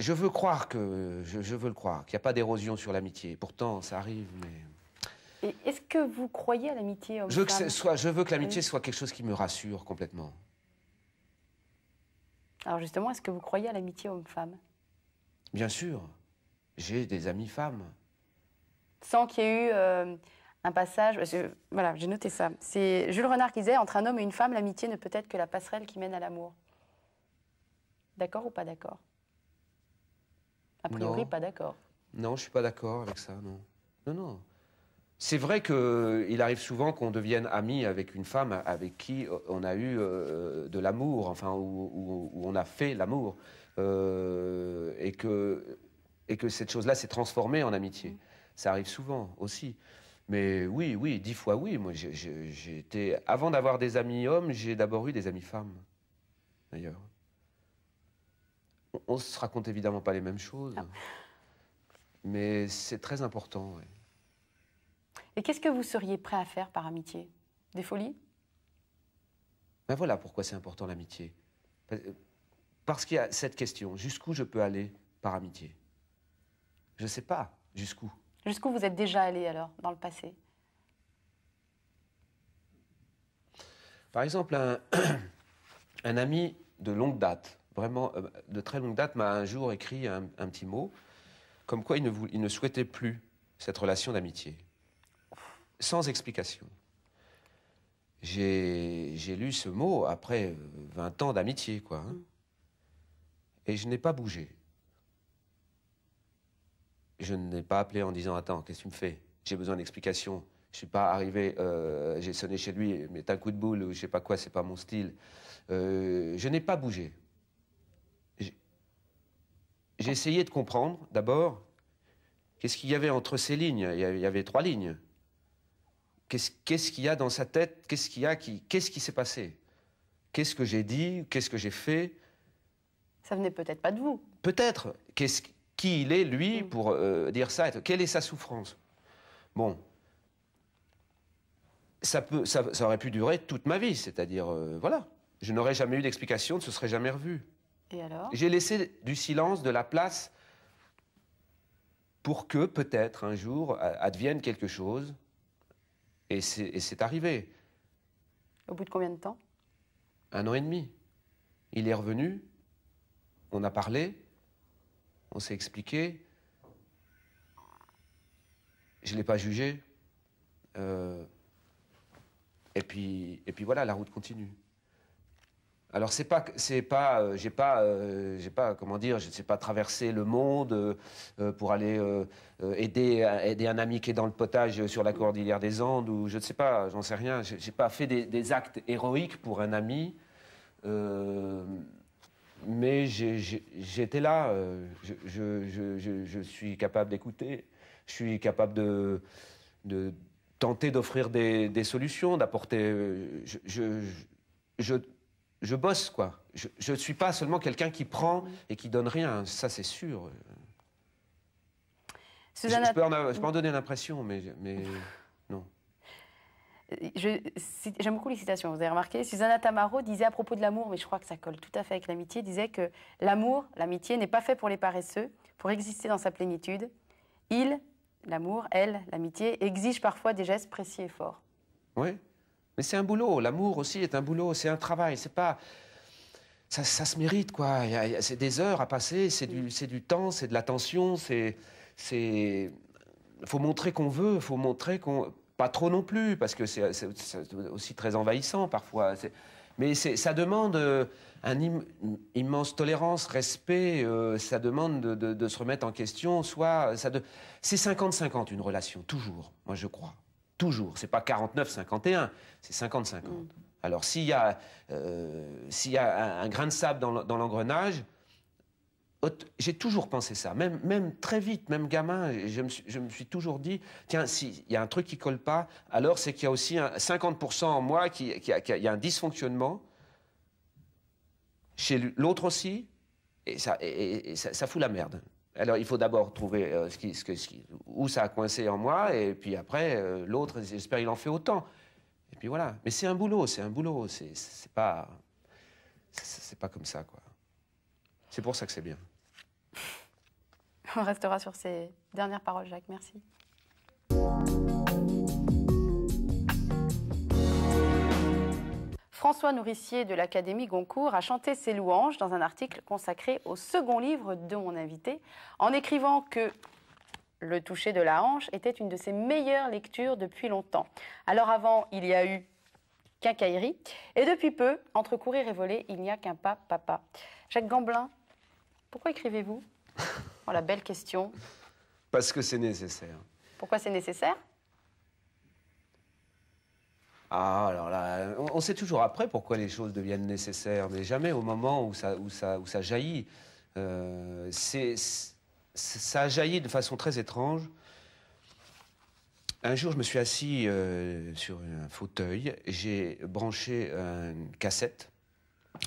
je veux croire que, je, veux le croire, qu'il n'y a pas d'érosion sur l'amitié. Pourtant, ça arrive, mais. Est-ce que vous croyez à l'amitié je, femme que soit, je veux que euh, l'amitié soit quelque chose qui me rassure complètement. Alors justement, est-ce que vous croyez à l'amitié homme-femme Bien sûr. J'ai des amis femmes. Sans qu'il y ait eu euh, un passage. voilà, j'ai noté ça. C'est Jules Renard qui disait Entre un homme et une femme, l'amitié ne peut être que la passerelle qui mène à l'amour. D'accord ou pas d'accord a priori, pas d'accord. Non, je suis pas d'accord avec ça, non. Non, non. C'est vrai qu'il arrive souvent qu'on devienne ami avec une femme avec qui euh, on a eu euh, de l'amour, enfin, où, on a fait l'amour, euh, et, que, et que cette chose-là s'est transformée en amitié. Mm. Ça arrive souvent aussi. Mais oui, oui, dix fois oui. Moi, j'ai été. Avant d'avoir des amis hommes, j'ai d'abord eu des amis femmes, d'ailleurs. On se raconte évidemment pas les mêmes choses, ah. mais c'est très important. Et qu'est-ce que vous seriez prêt à faire par amitié Des folies Ben voilà pourquoi c'est important l'amitié. Euh, parce qu'il y a cette question, jusqu'où je peux aller par amitié Je ne sais pas, jusqu'où Jusqu'où vous êtes déjà allé alors, dans le passé Par exemple, un ami de longue date vraiment euh, de très longue date, m'a un jour écrit un, petit mot, comme quoi il ne, souhaitait plus cette relation d'amitié, sans explication. J'ai lu ce mot après 20 euh, ans d'amitié, quoi. Hein. et je n'ai pas bougé. Je n'ai pas appelé en disant Attends, qu'est-ce que tu me fais J'ai besoin d'explication. Je suis pas arrivé, euh, j'ai sonné chez lui, mais t'as un coup de boule ou je sais pas quoi, c'est pas mon style. je n'ai pas bougé j'ai essayé de comprendre, d'abord, qu'est-ce qu'il y avait entre ces lignes il y, avait, trois lignes. Qu'est-ce qu'il y a dans sa tête Qu'est-ce qu'il y a qui Qu'est-ce qui s'est passé Qu'est-ce que j'ai dit Qu'est-ce que j'ai fait Ça venait peut-être pas de vous. Peut-être. Qu'est-ce qui il est lui mm. pour euh, dire ça Quelle est sa souffrance Bon, ça, aurait pu durer toute ma vie, c'est-à-dire, euh, voilà, je n'aurais jamais eu d'explication, ne se serait jamais revu. J'ai laissé du silence, de la place pour que peut-être un jour advienne quelque chose. Et c'est arrivé. Au bout de combien de temps Un an et demi. Il est revenu, on a parlé, on s'est expliqué. Je ne l'ai pas jugé. Euh, et, puis, et puis voilà, la route continue. Alors c'est pas c'est pas euh, j'ai pas euh, j'ai pas comment dire je ne sais pas traverser le monde euh, pour aller aider aider un ami qui est dans le potage sur la cordillère des Andes ou je ne sais pas j'en sais rien j'ai pas fait des, actes héroïques pour un ami mais j'étais là je, suis capable d'écouter je suis capable de, tenter d'offrir des, solutions d'apporter je je bosse, quoi. Je ne suis pas seulement quelqu'un qui prend et qui donne rien, ça c'est sûr. Je, peux en, mm. donner l'impression, mais, mais non. J'aime beaucoup les citations, vous avez remarqué. Susanna Tamaro disait à propos de l'amour, mais je crois que ça colle tout à fait avec l'amitié, disait que l'amour, l'amitié n'est pas fait pour les paresseux, pour exister dans sa plénitude. Il, l'amour, elle, l'amitié, exige parfois des gestes précis et forts. Oui, mais c'est un boulot. L'amour aussi est un boulot. C'est un travail. C'est pas. Ça, se mérite, quoi. C'est des heures à passer, c'est du, mm. du temps, c'est de l'attention, c'est. Il faut montrer qu'on veut, faut montrer qu'on. Pas trop non plus, parce que c'est aussi très envahissant parfois. Mais ça demande euh, une immense tolérance, respect, euh, ça demande de, se remettre en question, soit. De... C'est 50-50 une relation, toujours, moi je crois toujours. C'est pas 49-51, c'est 50-50. Mm. Alors s'il y a, euh, y a un, grain de sable dans l'engrenage, j'ai toujours pensé ça, même, même très vite, même gamin, je me, suis, toujours dit, tiens, s'il y a un truc qui colle pas, alors c'est qu'il y a aussi 50% en moi, qui, qui, a un dysfonctionnement, chez l'autre aussi, et ça fout la merde. Alors, il faut d'abord trouver euh, où ça a coincé en moi, et puis après, euh, l'autre, j'espère il en fait autant. Et puis voilà. Mais c'est un boulot, c'est un boulot. C'est pas. C'est pas comme ça, quoi. C'est pour ça que c'est bien. On restera sur ces dernières paroles, Jacques. Merci. François Nourricier de l'Académie Goncourt a chanté ses louanges dans un article consacré au second livre de mon invité, en écrivant que le toucher de la hanche était une de ses meilleures lectures depuis longtemps. Alors avant, il y a eu quincaillerie, et depuis peu, entre courir et voler, il n'y a qu'un pas, papa. Jacques Gamblin, pourquoi écrivez-vous Oh la belle question. Parce que c'est nécessaire. Pourquoi c'est nécessaire ah, alors là, on, sait toujours après pourquoi les choses deviennent nécessaires, mais jamais au moment où ça, où ça, où ça jaillit. Euh, ça a jailli de façon très étrange. Un jour, je me suis assis euh, sur un fauteuil, j'ai branché une cassette,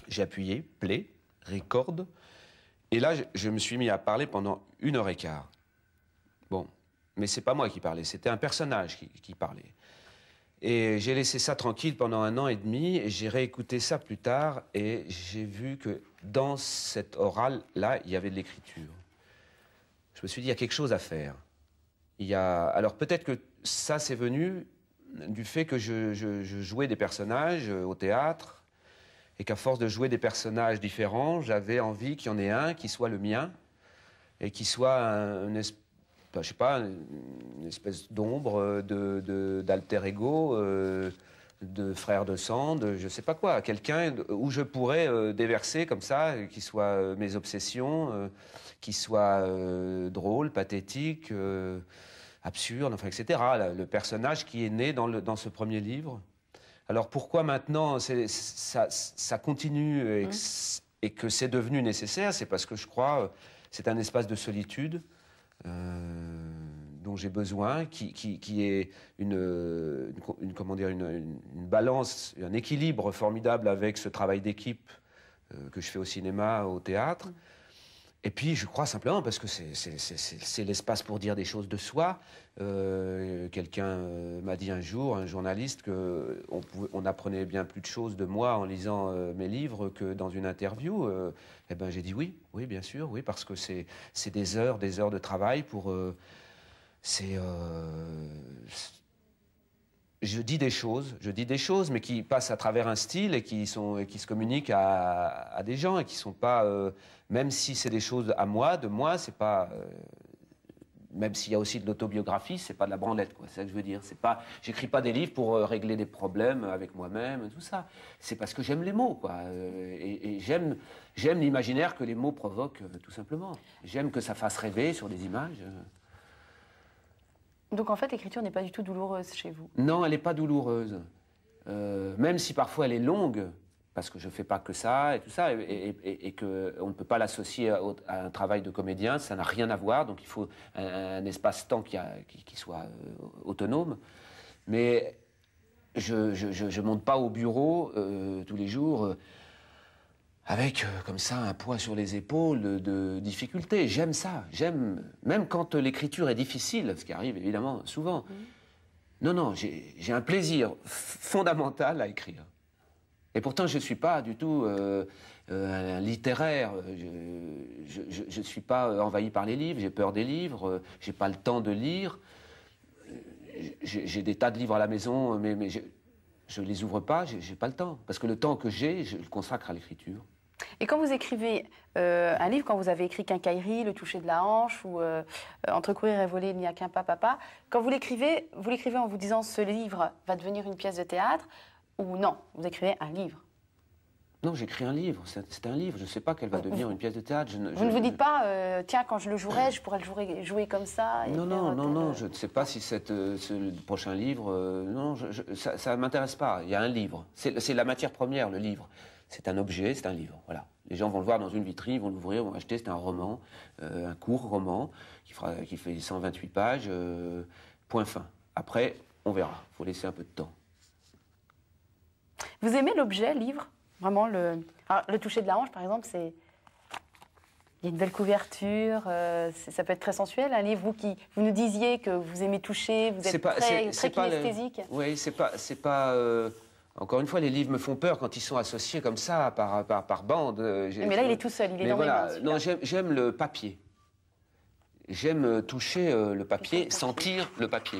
j'ai appuyé play, record, et là, je, me suis mis à parler pendant une heure et quart. Bon, mais c'est pas moi qui parlais, c'était un personnage qui parlait. Et j'ai laissé ça tranquille pendant un an et demi, et j'ai réécouté ça plus tard, et j'ai vu que dans cet orale là il y avait de l'écriture. Je me suis dit, il y a quelque chose à faire. Il y a... Alors peut-être que ça, c'est venu du fait que je, jouais des personnages euh, au théâtre, et qu'à force de jouer des personnages différents, j'avais envie qu'il y en ait un qui soit le mien, et qui soit un, espèce bah, je sais pas, une espèce d'ombre euh, d'alter de, ego, euh, de frère de sang, de je sais pas quoi, quelqu'un où je pourrais euh, déverser comme ça, qui soit mes obsessions, qui soit drôle, pathétique, absurde, enfin, etc. Le personnage qui est né dans, le, dans ce premier livre. Alors pourquoi maintenant ça, ça, continue et, mmh. et que c'est devenu nécessaire C'est parce que je crois c'est un espace de solitude euh, dont j'ai besoin, qui, est une, balance, un équilibre formidable avec ce travail d'équipe euh, que je fais au cinéma, au théâtre. Mm. Et puis, je crois simplement, parce que c'est l'espace pour dire des choses de soi. Euh, quelqu'un euh, m'a dit un jour, un journaliste, qu'on on, apprenait bien plus de choses de moi en lisant euh, mes livres que dans une interview. eh bien, j'ai dit oui, oui, bien sûr, oui, parce que c'est des heures, des heures de travail pour. c'est je dis des choses, je dis des choses, mais qui passent à travers un style et qui, sont, qui se communiquent à, des gens et qui sont pas, euh, même si c'est des choses à moi, de moi, c'est pas, euh, même s'il y a aussi de l'autobiographie, c'est pas de la branlette, quoi. C'est ça que je veux dire. C'est pas, j'écris pas des livres pour euh, régler des problèmes avec moi-même, tout ça. C'est parce que j'aime les mots, quoi. et, et j'aime, j'aime l'imaginaire que les mots provoquent, tout simplement. J'aime que ça fasse rêver sur des images. Donc en fait, l'écriture n'est pas du tout douloureuse chez vous Non, elle n'est pas douloureuse. Euh, même si parfois elle est longue, parce que je ne fais pas que ça et tout ça, et, qu'on ne peut pas l'associer à, un travail de comédien, ça n'a rien à voir, donc il faut un, espace-temps qui, soit euh, autonome. Mais je ne monte pas au bureau euh, tous les jours avec euh, comme ça un poids sur les épaules de difficultés. J'aime ça, j'aime, même quand euh, l'écriture est difficile, ce qui arrive évidemment souvent. Non, non, j'ai un plaisir fondamental à écrire. Et pourtant, je ne suis pas du tout euh, un littéraire. Je ne suis pas envahi par les livres, j'ai peur des livres, je n'ai pas le temps de lire. J'ai des tas de livres à la maison, mais, je ne les ouvre pas, je n'ai pas le temps. Parce que le temps que j'ai, je le consacre à l'écriture. Et quand vous écrivez euh, un livre, quand vous avez écrit Quincaillerie, Le toucher de la hanche ou euh, entrecourir Entre courir et voler, il n'y a qu'un pas, papa, quand vous l'écrivez, vous l'écrivez en vous disant ce livre va devenir une pièce de théâtre ou non, vous écrivez un livre non, j'écris un livre, c'est un livre, je ne sais pas qu'elle va devenir une pièce de théâtre. Je, vous ne vous dites pas, euh, tiens, quand je le jouerai, je pourrais le jouer, jouer comme ça Non, non, non, non, je ne sais pas si ce prochain livre, non, ça ne m'intéresse pas, il y a un livre. C'est la matière première, le livre c'est un objet, c'est un livre. Voilà. Les gens vont le voir dans une vitrine, vont l'ouvrir, vont acheter. C'est un roman, euh, un court roman qui, fait 128 pages. Euh, point fin. Après, on verra. Il faut laisser un peu de temps. Vous aimez l'objet, livre Vraiment, le... le toucher de la hanche, par exemple, c'est. Il y a une belle couverture, euh, ça peut être très sensuel. Un livre, vous qui vous nous disiez que vous aimez toucher, vous êtes pas, très, kinesthésique. Oui, c'est pas, c'est pas. Encore une fois, les livres me font peur quand ils sont associés comme ça, par, par, bande. Euh, mais là, il est tout seul, il est dans les Non, j'aime le papier. J'aime euh, toucher euh, le papier, sentir le papier.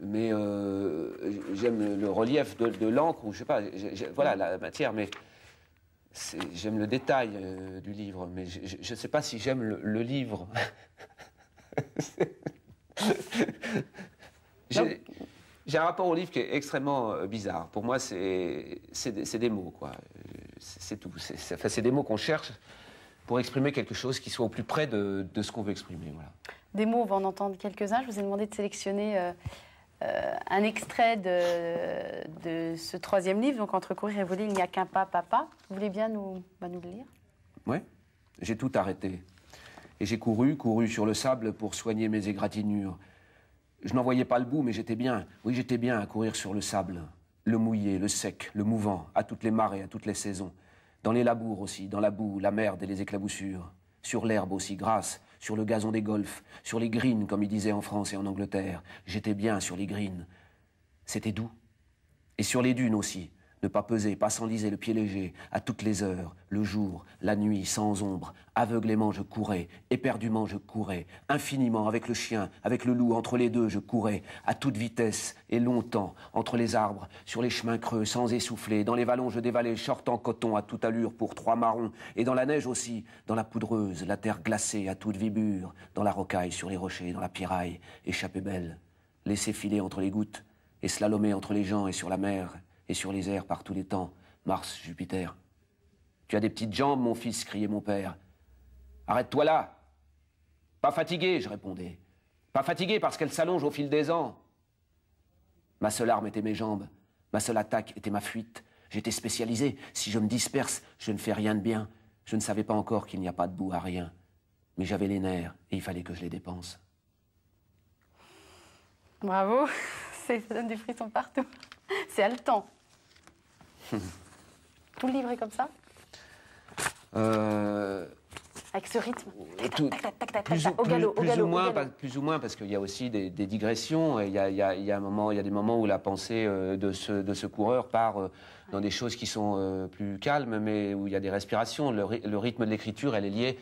Mais j'aime le relief de, l'encre, ou je sais pas, voilà, la matière, mais j'aime le détail du livre, mais je ne sais pas si j'aime le, livre. J'ai un rapport au livre qui est extrêmement euh, bizarre. Pour moi, c'est des, des mots, quoi. C'est tout. C'est des mots qu'on cherche pour exprimer quelque chose qui soit au plus près de, de ce qu'on veut exprimer. Des mots, on va en entendre quelques-uns. Je vous ai demandé de sélectionner euh, euh, un extrait de, de, ce troisième livre, donc Entre courir et voler, il n'y a qu'un pas, papa. Vous voulez bien nous, bah, nous le lire Oui, j'ai tout arrêté. Et j'ai couru, couru sur le sable pour soigner mes égratignures. Je n'en voyais pas le bout, mais j'étais bien. Oui, j'étais bien à courir sur le sable, le mouillé, le sec, le mouvant, à toutes les marées, à toutes les saisons. Dans les labours aussi, dans la boue, la merde et les éclaboussures. Sur l'herbe aussi, grasse, sur le gazon des golfs, sur les greens, comme ils disaient en France et en Angleterre. J'étais bien sur les greens. C'était doux. Et sur les dunes aussi, ne pas peser, pas s'enliser, le pied léger, à toutes les heures, le jour, la nuit, sans ombre, aveuglément je courais, éperdument je courais, infiniment avec le chien, avec le loup, entre les deux je courais, à toute vitesse et longtemps, entre les arbres, sur les chemins creux, sans essouffler, dans les vallons je dévalais, short en coton, à toute allure, pour trois marrons, et dans la neige aussi, dans la poudreuse, la terre glacée, à toute vibure, dans la rocaille, sur les rochers, dans la piraille, échappée belle, laissée filer entre les gouttes, et slalomer entre les gens et sur la mer, et sur les airs par tous les temps, Mars, Jupiter. Tu as des petites jambes, mon fils, criait mon père. Arrête-toi là. Pas fatigué, je répondais. Pas fatigué parce qu'elle s'allonge au fil des ans. Ma seule arme était mes jambes, ma seule attaque était ma fuite. J'étais spécialisé. Si je me disperse, je ne fais rien de bien. Je ne savais pas encore qu'il n'y a pas de bout à rien. Mais j'avais les nerfs et il fallait que je les dépense. Bravo, ça donne des frissons partout. C'est haletant. Tout le livre est comme ça euh, Avec ce rythme Au galop, au galop. Plus ou moins, parce qu'il y a aussi des, digressions. Il y a, y a des moments où la pensée euh, de ce, coureur part euh, dans des choses qui sont plus calmes, mais où il y a des respirations. Le, rythme de l'écriture, elle est liée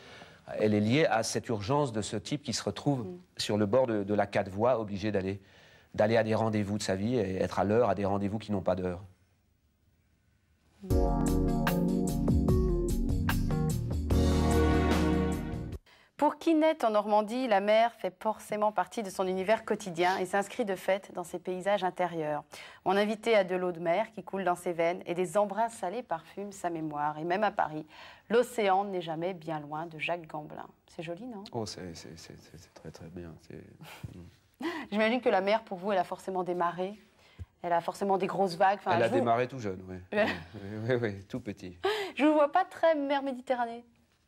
elle est à cette urgence de ce type qui se retrouve mm. sur le bord de, la quatre voies, obligé d'aller à des rendez-vous de sa vie et être à l'heure à des rendez-vous qui n'ont pas d'heure. Pour qui naît en Normandie, la mer fait forcément partie de son univers quotidien et s'inscrit de fait dans ses paysages intérieurs. Mon invité à de l'eau de mer qui coule dans ses veines et des embruns salés parfument sa mémoire. Et même à Paris, l'océan n'est jamais bien loin de Jacques Gamblin. C'est joli, non Oh, c'est très très bien. Mm. J'imagine que la mer, pour vous, elle a forcément des marées elle a forcément des grosses vagues. elle a démarré tout jeune, oui. oui, oui, tout petit. Je ne vous vois pas très mer Méditerranée.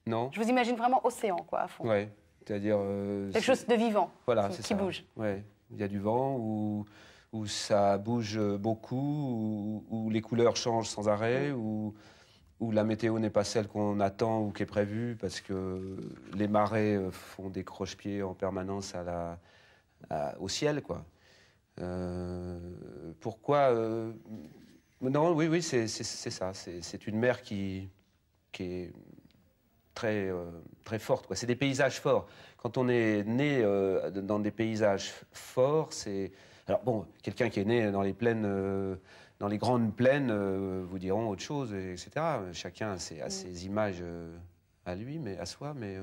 Non. Je vous imagine vraiment océan, quoi, à fond. Oui, c'est-à-dire... Euh, Quelque chose de vivant, voilà, qui, bouge. Oui, il y a du vent ou où ça bouge beaucoup, où, les couleurs changent sans arrêt, mm. où, la météo n'est pas celle qu'on attend ou qui est prévue, parce que les marées euh, font des croche-pieds en permanence au ciel, quoi. Euh, pourquoi euh, Non, oui, oui, c'est ça. C'est une mer qui, est très, euh, très forte. C'est des paysages forts. Quand on est né dans des paysages forts, c'est... Alors bon, quelqu'un qui est né dans les plaines dans les grandes plaines, vous diront autre chose, etc. Chacun a ses, mm. images à lui, mais à soi. Mais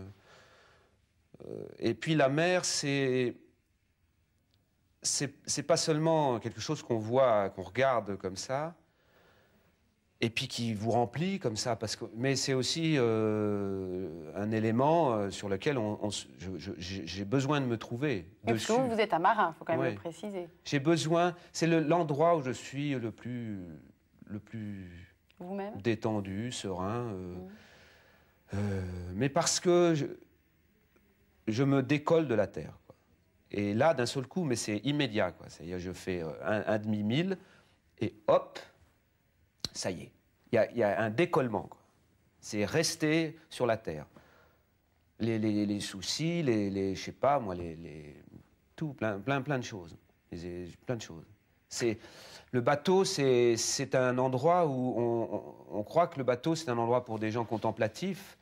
et puis la mer, c'est c'est pas seulement quelque chose qu'on voit, qu'on regarde comme ça, et puis qui vous remplit comme ça, parce que, mais c'est aussi euh, un élément euh, sur lequel on, j'ai besoin de me trouver. Et vous, êtes un marin, il faut quand même le préciser. J'ai besoin, c'est l'endroit où je suis le plus, le plus détendu, serein, euh, mmh. mais parce que je me décolle de la terre. Et là, d'un seul coup, mais c'est immédiat. Quoi. C'est-à-dire, je fais euh, un, demi-mille et hop, ça y est. Il y a, un décollement. C'est rester sur la terre. Les, soucis, les, les, je sais pas, moi, les, tout, plein, plein, plein de choses. plein de choses. C'est, le bateau, c'est, c'est un endroit où on, croit que le bateau, c'est un endroit pour des gens contemplatifs.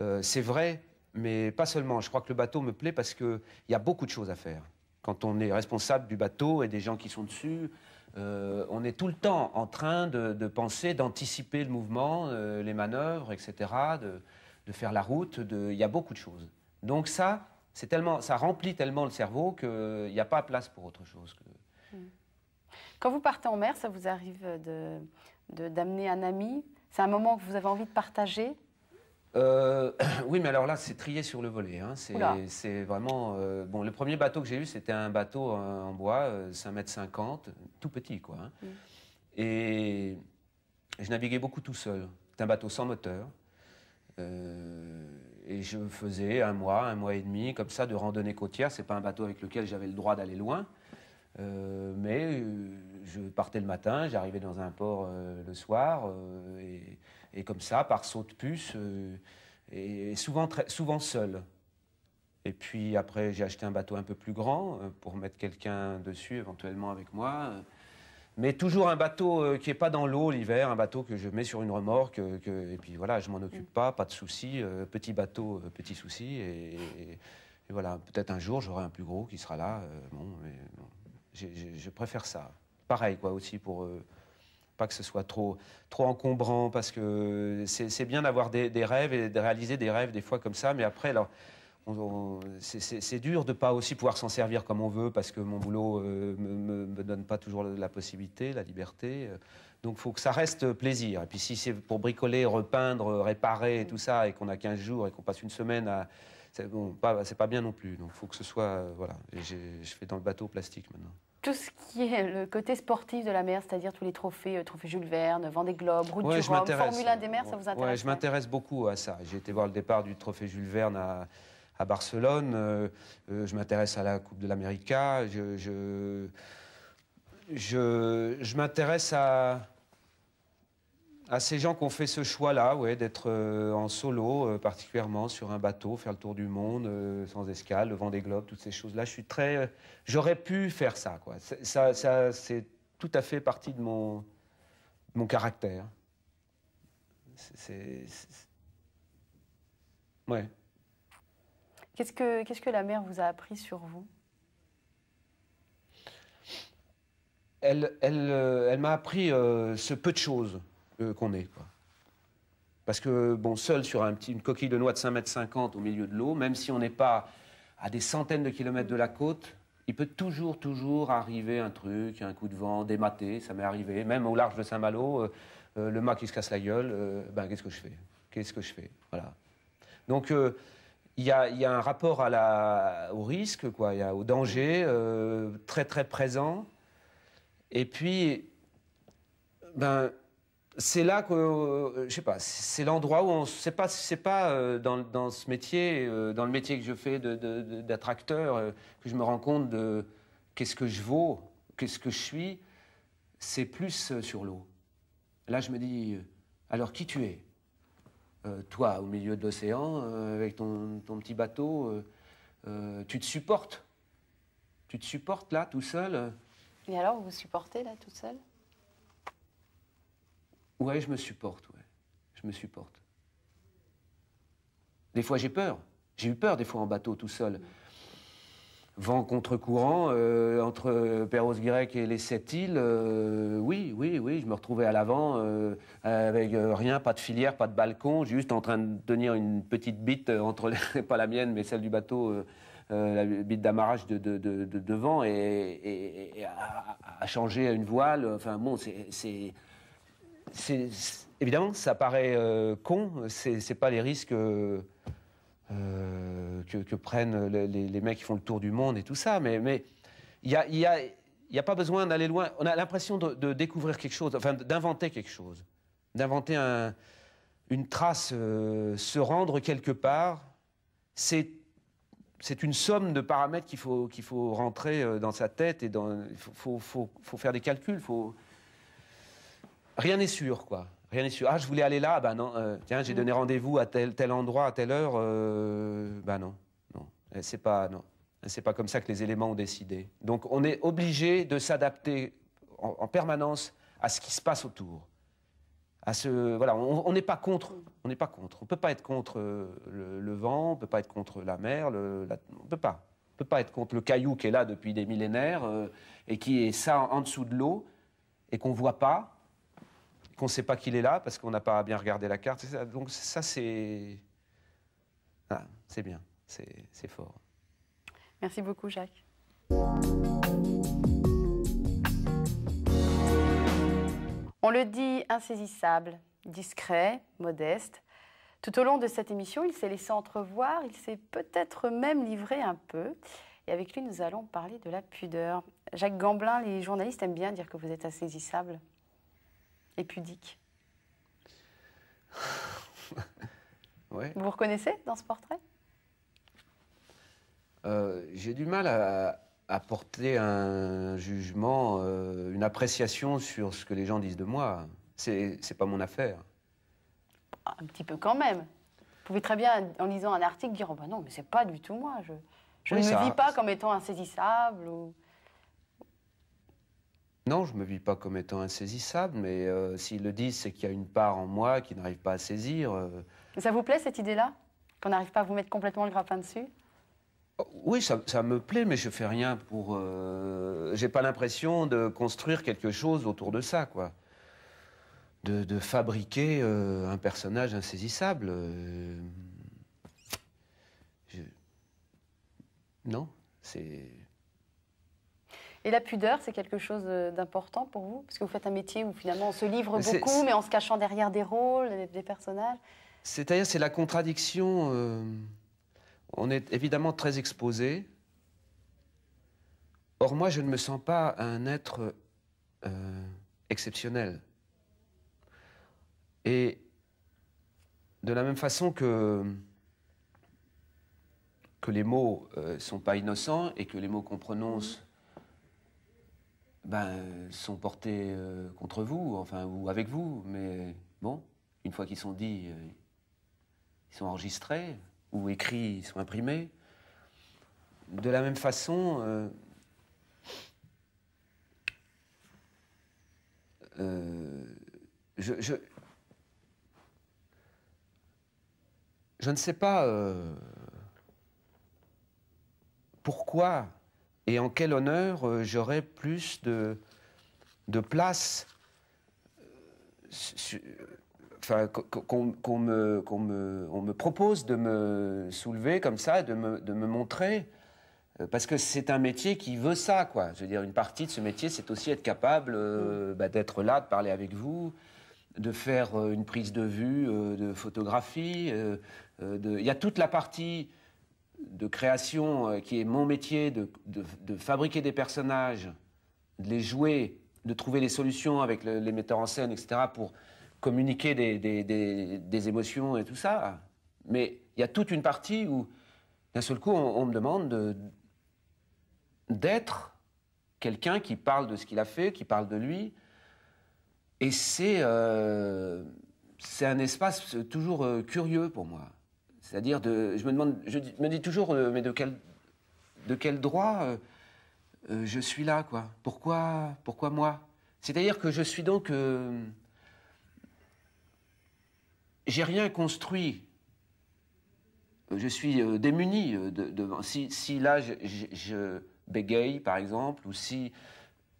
Euh, c'est vrai, mais pas seulement. Je crois que le bateau me plaît parce qu'il y a beaucoup de choses à faire. Quand on est responsable du bateau et des gens qui sont dessus, euh, on est tout le temps en train de, penser, d'anticiper le mouvement, euh, les manœuvres, etc., de, faire la route. Il y a beaucoup de choses. Donc ça, c'est tellement, ça remplit tellement le cerveau qu'il euh, n'y a pas place pour autre chose. Hmm. Quand vous partez en mer, ça vous arrive de d'amener un ami. C'est un moment que vous avez envie de partager. Euh, oui, mais alors là, c'est trié sur le volet. Hein. C'est vraiment. Euh, bon, le premier bateau que j'ai eu, c'était un bateau euh, en bois, 5m50, tout petit, quoi. Hein. Mm. Et je naviguais beaucoup tout seul. C'est un bateau sans moteur. et je faisais un mois, un mois et demi, comme ça, de randonnée côtière. C'est pas un bateau avec lequel j'avais le droit d'aller loin. mais je partais le matin, j'arrivais dans un port le soir. et et comme ça, par saut de puce, euh, et souvent, très, souvent seul. Et puis après, j'ai acheté un bateau un peu plus grand euh, pour mettre quelqu'un dessus, éventuellement avec moi. Mais toujours un bateau euh, qui n'est pas dans l'eau l'hiver, un bateau que je mets sur une remorque, que, et puis voilà, je m'en occupe mm. pas, pas de soucis petit bateau, petit souci, et, voilà, peut-être un jour j'aurai un plus gros qui sera là, bon, mais je préfère ça. Pareil, quoi, aussi pour pas que ce soit trop, trop encombrant, parce que c'est bien d'avoir des, rêves et de réaliser des rêves des fois comme ça, mais après, alors, c'est dur de ne pas aussi pouvoir s'en servir comme on veut parce que mon boulot ne euh, me, me, donne pas toujours la possibilité, la liberté. Donc il faut que ça reste plaisir. Et puis si c'est pour bricoler, repeindre, réparer et tout ça et qu'on a 15 jours et qu'on passe une semaine à c'est bon, pas, pas bien non plus. Donc il faut que ce soit euh, voilà. je fais dans le bateau plastique maintenant tout ce qui est le côté sportif de la mer, c'est-à-dire tous les trophées, euh, trophée Jules Verne, Vendée Globe, Route du Rhum, Formule 1 des mers, ça vous intéresse ouais, Je m'intéresse beaucoup à ça. J'ai été voir le départ du trophée Jules Verne à, à Barcelone. Euh, euh, je m'intéresse à la Coupe de l'América. je, je, je m'intéresse à à ah, ces gens qui ont fait ce choix-là, ouais, d'être euh, en solo, euh, particulièrement sur un bateau, faire le tour du monde, euh, sans escale, le vent des globes, toutes ces choses-là. Je suis très, j'aurais pu faire ça, quoi. Ça, c'est tout à fait partie de mon, mon caractère. ouais. Qu'est-ce que, qu'est-ce que la mère vous a appris sur vous elle m'a appris ce peu de choses. Euh, qu'on est. Quoi. Parce que, bon, seul sur un petit, une coquille de noix de 5,50 m au milieu de l'eau, même si on n'est pas à des centaines de kilomètres de la côte, il peut toujours, toujours arriver un truc, un coup de vent, des ça m'est arrivé. Même au large de Saint-Malo, euh, euh, le mât qui se casse la gueule, ben qu'est-ce que je fais Qu'est-ce que je fais Voilà. Donc, il y a, y, a un rapport à la, au risque, quoi, au danger, très, très présent. Et puis, ben, c'est là que euh, je sais pas, c'est l'endroit où on sait pas, c'est pas euh, dans, ce métier, euh, dans le métier que je fais d'attracteur, de, que je me rends compte de qu'est-ce que je vaux, qu'est-ce que je suis. C'est plus sur l'eau. Là, je me dis, alors qui tu es Toi, au milieu de l'océan, avec ton, ton, petit bateau, tu te supportes. Tu te supportes là, tout seul. Et alors, vous vous supportez là, tout seul Ouais, je me supporte, ouais. Je me supporte. Des fois, j'ai peur. J'ai eu peur, des fois, en bateau, tout seul. Vent contre-courant, euh, entre Perros Grec et les sept îles, euh, oui, oui, oui, je me retrouvais à l'avant, euh, avec rien, pas de filière, pas de balcon, juste en train de tenir une petite bite entre, pas la mienne, mais celle du bateau, la bite d'amarrage de, devant, et, à, à, changer une voile. Enfin bon, c'est c'est, évidemment, ça paraît euh, con con, c'est pas les risques euh, euh, que, prennent les, mecs qui font le tour du monde et tout ça, mais il n'y a pas besoin d'aller loin. On a l'impression de, découvrir quelque chose, enfin d'inventer quelque chose, d'inventer une trace, se rendre quelque part. C'est une somme de paramètres qu'il faut qu'il faut rentrer dans sa tête et il faut faut faire des calculs, faut rien n'est sûr, quoi. Rien n'est sûr. Ah, je voulais aller là, ben non. Euh, tiens, j'ai mm. donné rendez-vous à tel, tel endroit, à telle heure. ben non, non. Euh, c'est pas, non. C'est pas comme ça que les éléments ont décidé. Donc, on est obligé de s'adapter en, permanence à ce qui se passe autour. À ce, voilà, on n'est pas contre. On n'est pas contre. On peut pas être contre le, vent, on peut pas être contre la mer, le, on peut pas. On peut pas être contre le caillou qui est là depuis des millénaires et qui est ça en, en dessous de l'eau et qu'on voit pas qu'on ne sait pas qu'il est là parce qu'on n'a pas bien regardé la carte. Donc ça, c'est... Ah, c'est bien, c'est fort. Merci beaucoup, Jacques. On le dit insaisissable, discret, modeste. Tout au long de cette émission, il s'est laissé entrevoir, il s'est peut-être même livré un peu. Et avec lui, nous allons parler de la pudeur. Jacques Gamblin, les journalistes aiment bien dire que vous êtes insaisissable et pudique Vous vous reconnaissez dans ce portrait euh, J'ai du mal à, apporter porter un jugement, euh, une appréciation sur ce que les gens disent de moi. C'est pas mon affaire. Ah, un petit peu quand même. Vous pouvez très bien, en lisant un article, dire oh ben non, mais c'est pas du tout moi. Je, ne me vis pas comme étant insaisissable. Non, je ne me vis pas comme étant insaisissable, mais euh, s'ils le disent, c'est qu'il y a une part en moi qui n'arrive pas à saisir. Euh. Ça vous plaît cette idée-là Qu'on n'arrive pas à vous mettre complètement le grappin dessus oh, oui, ça, me plaît, mais je fais rien pour. Euh, j'ai pas l'impression de construire quelque chose autour de ça, quoi. De, fabriquer un personnage insaisissable. Non, c'est. Et la pudeur, c'est quelque chose euh, d'important pour vous Parce que vous faites un métier où finalement on se livre beaucoup, mais en se cachant derrière des rôles, des, personnages. C'est-à-dire, c'est la contradiction. Euh, on est évidemment très exposé. Or, moi, je ne me sens pas un être euh, exceptionnel. Et de la même façon que, que les mots ne sont pas innocents et que les mots qu'on prononce ben, sont portés euh, contre vous, enfin, ou avec vous, mais bon, une fois qu'ils sont dits, euh, ils sont enregistrés, ou écrits, ils sont imprimés. De la même façon, euh, je, je, ne sais pas pourquoi et en quel honneur euh, j'aurais plus de, de place euh, Enfin, qu'on me, me, on me propose de me soulever comme ça, de me, de me montrer. Euh, parce que c'est un métier qui veut ça, quoi. Je veux dire, une partie de ce métier, c'est aussi être capable mm. bah, d'être là, de parler avec vous, de faire une prise de vue, de photographie. Il y a toute la partie de création euh, qui est mon métier, de, fabriquer des personnages, de les jouer, de trouver les solutions avec les metteurs en scène, etc., pour communiquer des, des, émotions et tout ça. Mais il y a toute une partie où, d'un seul coup, on, me demande d'être quelqu'un qui parle de ce qu'il a fait, qui parle de lui. Et c'est euh, un espace toujours euh, curieux pour moi. C'est-à-dire, de, je me demande, je me dis toujours, euh, mais de quel, droit euh, euh, je suis là, quoi Pourquoi, pourquoi moi C'est-à-dire que je suis donc, j'ai rien construit. Je suis démuni de, si, si, là je, bégaye, par exemple, ou si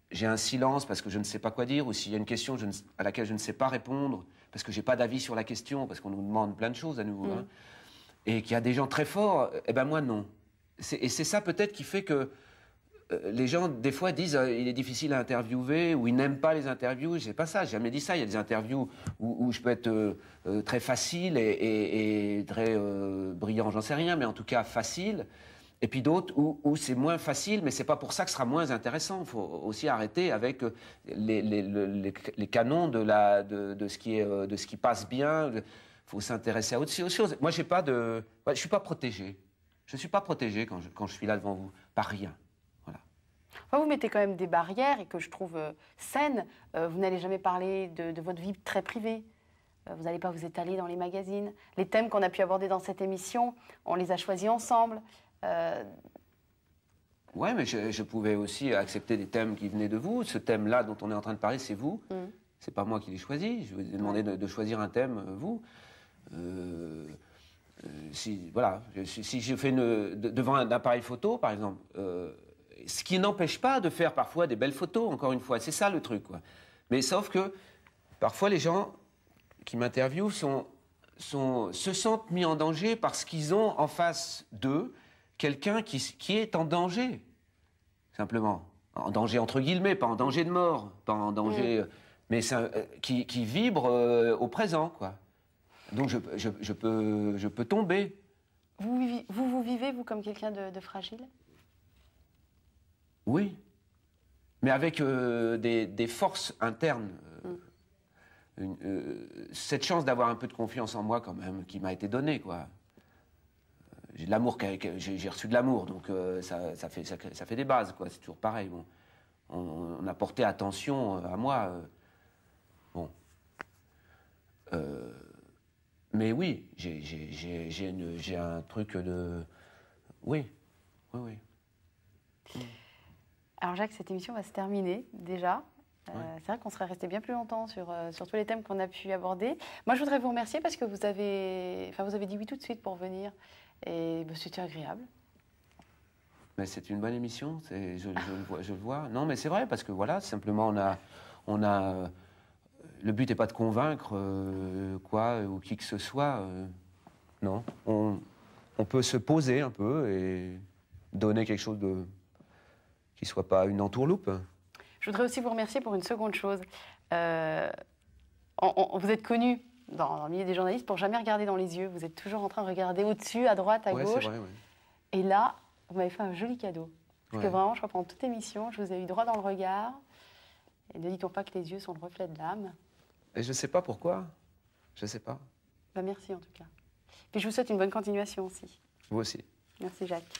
j'ai un silence parce que je ne sais pas quoi dire, ou s'il y a une question à laquelle je ne sais pas répondre parce que j'ai pas d'avis sur la question, parce qu'on nous demande plein de choses à nouveau. Mmh. Hein et qu'il y a des gens très forts, eh ben moi non. Et c'est ça peut-être qui fait que euh, les gens des fois disent euh, il est difficile à interviewer ou ils n'aiment pas les interviews. C'est pas ça, j'ai jamais dit ça. Il y a des interviews où, je peux être euh, très facile et, très brillant, j'en sais rien, mais en tout cas facile. Et puis d'autres où, c'est moins facile, mais c'est pas pour ça que ce sera moins intéressant. Il faut aussi arrêter avec les, canons de, la, de, ce qui est, de ce qui passe bien faut s'intéresser à autre chose. Moi, j'ai pas de, je suis pas protégé. Je suis pas protégé quand je, quand je suis là devant vous, par rien. Voilà. vous mettez quand même des barrières et que je trouve saine euh, saines. Euh, vous n'allez jamais parler de, de, votre vie très privée. Euh, vous n'allez pas vous étaler dans les magazines. Les thèmes qu'on a pu aborder dans cette émission, on les a choisis ensemble. Oui, mais je, je, pouvais aussi accepter des thèmes qui venaient de vous. Ce thème-là dont on est en train de parler, c'est vous. Ce mm. C'est pas moi qui l'ai choisi. Je vous ai demandé de choisir un thème, vous. Euh, euh, si, voilà, si, je fais devant un appareil photo, par exemple, euh, ce qui n'empêche pas de faire parfois des belles photos, encore une fois, c'est ça le truc. Quoi. Mais sauf que parfois les gens qui m'interviewent sont, sont, se sentent mis en danger parce qu'ils ont en face d'eux quelqu'un qui, qui est en danger, simplement. En danger entre guillemets, pas en danger de mort, pas en danger, mm. mais qui, vibre au présent, quoi. Donc je, je, peux, je peux tomber. Vous, vous, vivez, vous, comme quelqu'un de, fragile Oui. Mais avec euh, des, forces internes. Euh, mm. euh, cette chance d'avoir un peu de confiance en moi quand même qui m'a été donnée quoi. j'ai de l'amour j'ai reçu de l'amour donc ça, fait ça, fait des bases quoi c'est toujours pareil bon on, on, a porté attention à moi bon mais oui, j'ai un truc de. Oui, oui, oui. Mm. Alors Jacques, cette émission va se terminer déjà. Euh, c'est vrai qu'on serait resté bien plus longtemps sur, euh, sur tous les thèmes qu'on a pu aborder. Moi, je voudrais vous remercier parce que vous avez, enfin, vous avez dit oui tout de suite pour venir et bah, c'était agréable. Mais c'est une bonne émission, je, le vois, je, vois, Non, mais c'est vrai parce que voilà, simplement on a, on a euh, le but n'est pas de convaincre euh, quoi ou qui que ce soit. Euh, non, on, peut se poser un peu et donner quelque chose de qui soit pas une entourloupe. Je voudrais aussi vous remercier pour une seconde chose. Euh, vous êtes connu dans, le milieu des journalistes pour jamais regarder dans les yeux. Vous êtes toujours en train de regarder au-dessus, à droite, à ouais, gauche. Vrai, Et là, vous m'avez fait un joli cadeau. Parce que vraiment, je crois, pendant toute émission, je vous ai eu droit dans le regard. Et ne dit-on pas que les yeux sont le reflet de l'âme et je ne sais pas pourquoi. Je ne sais pas. Bah, merci en tout cas. Et je vous souhaite une bonne continuation aussi. Vous aussi. Merci Jacques.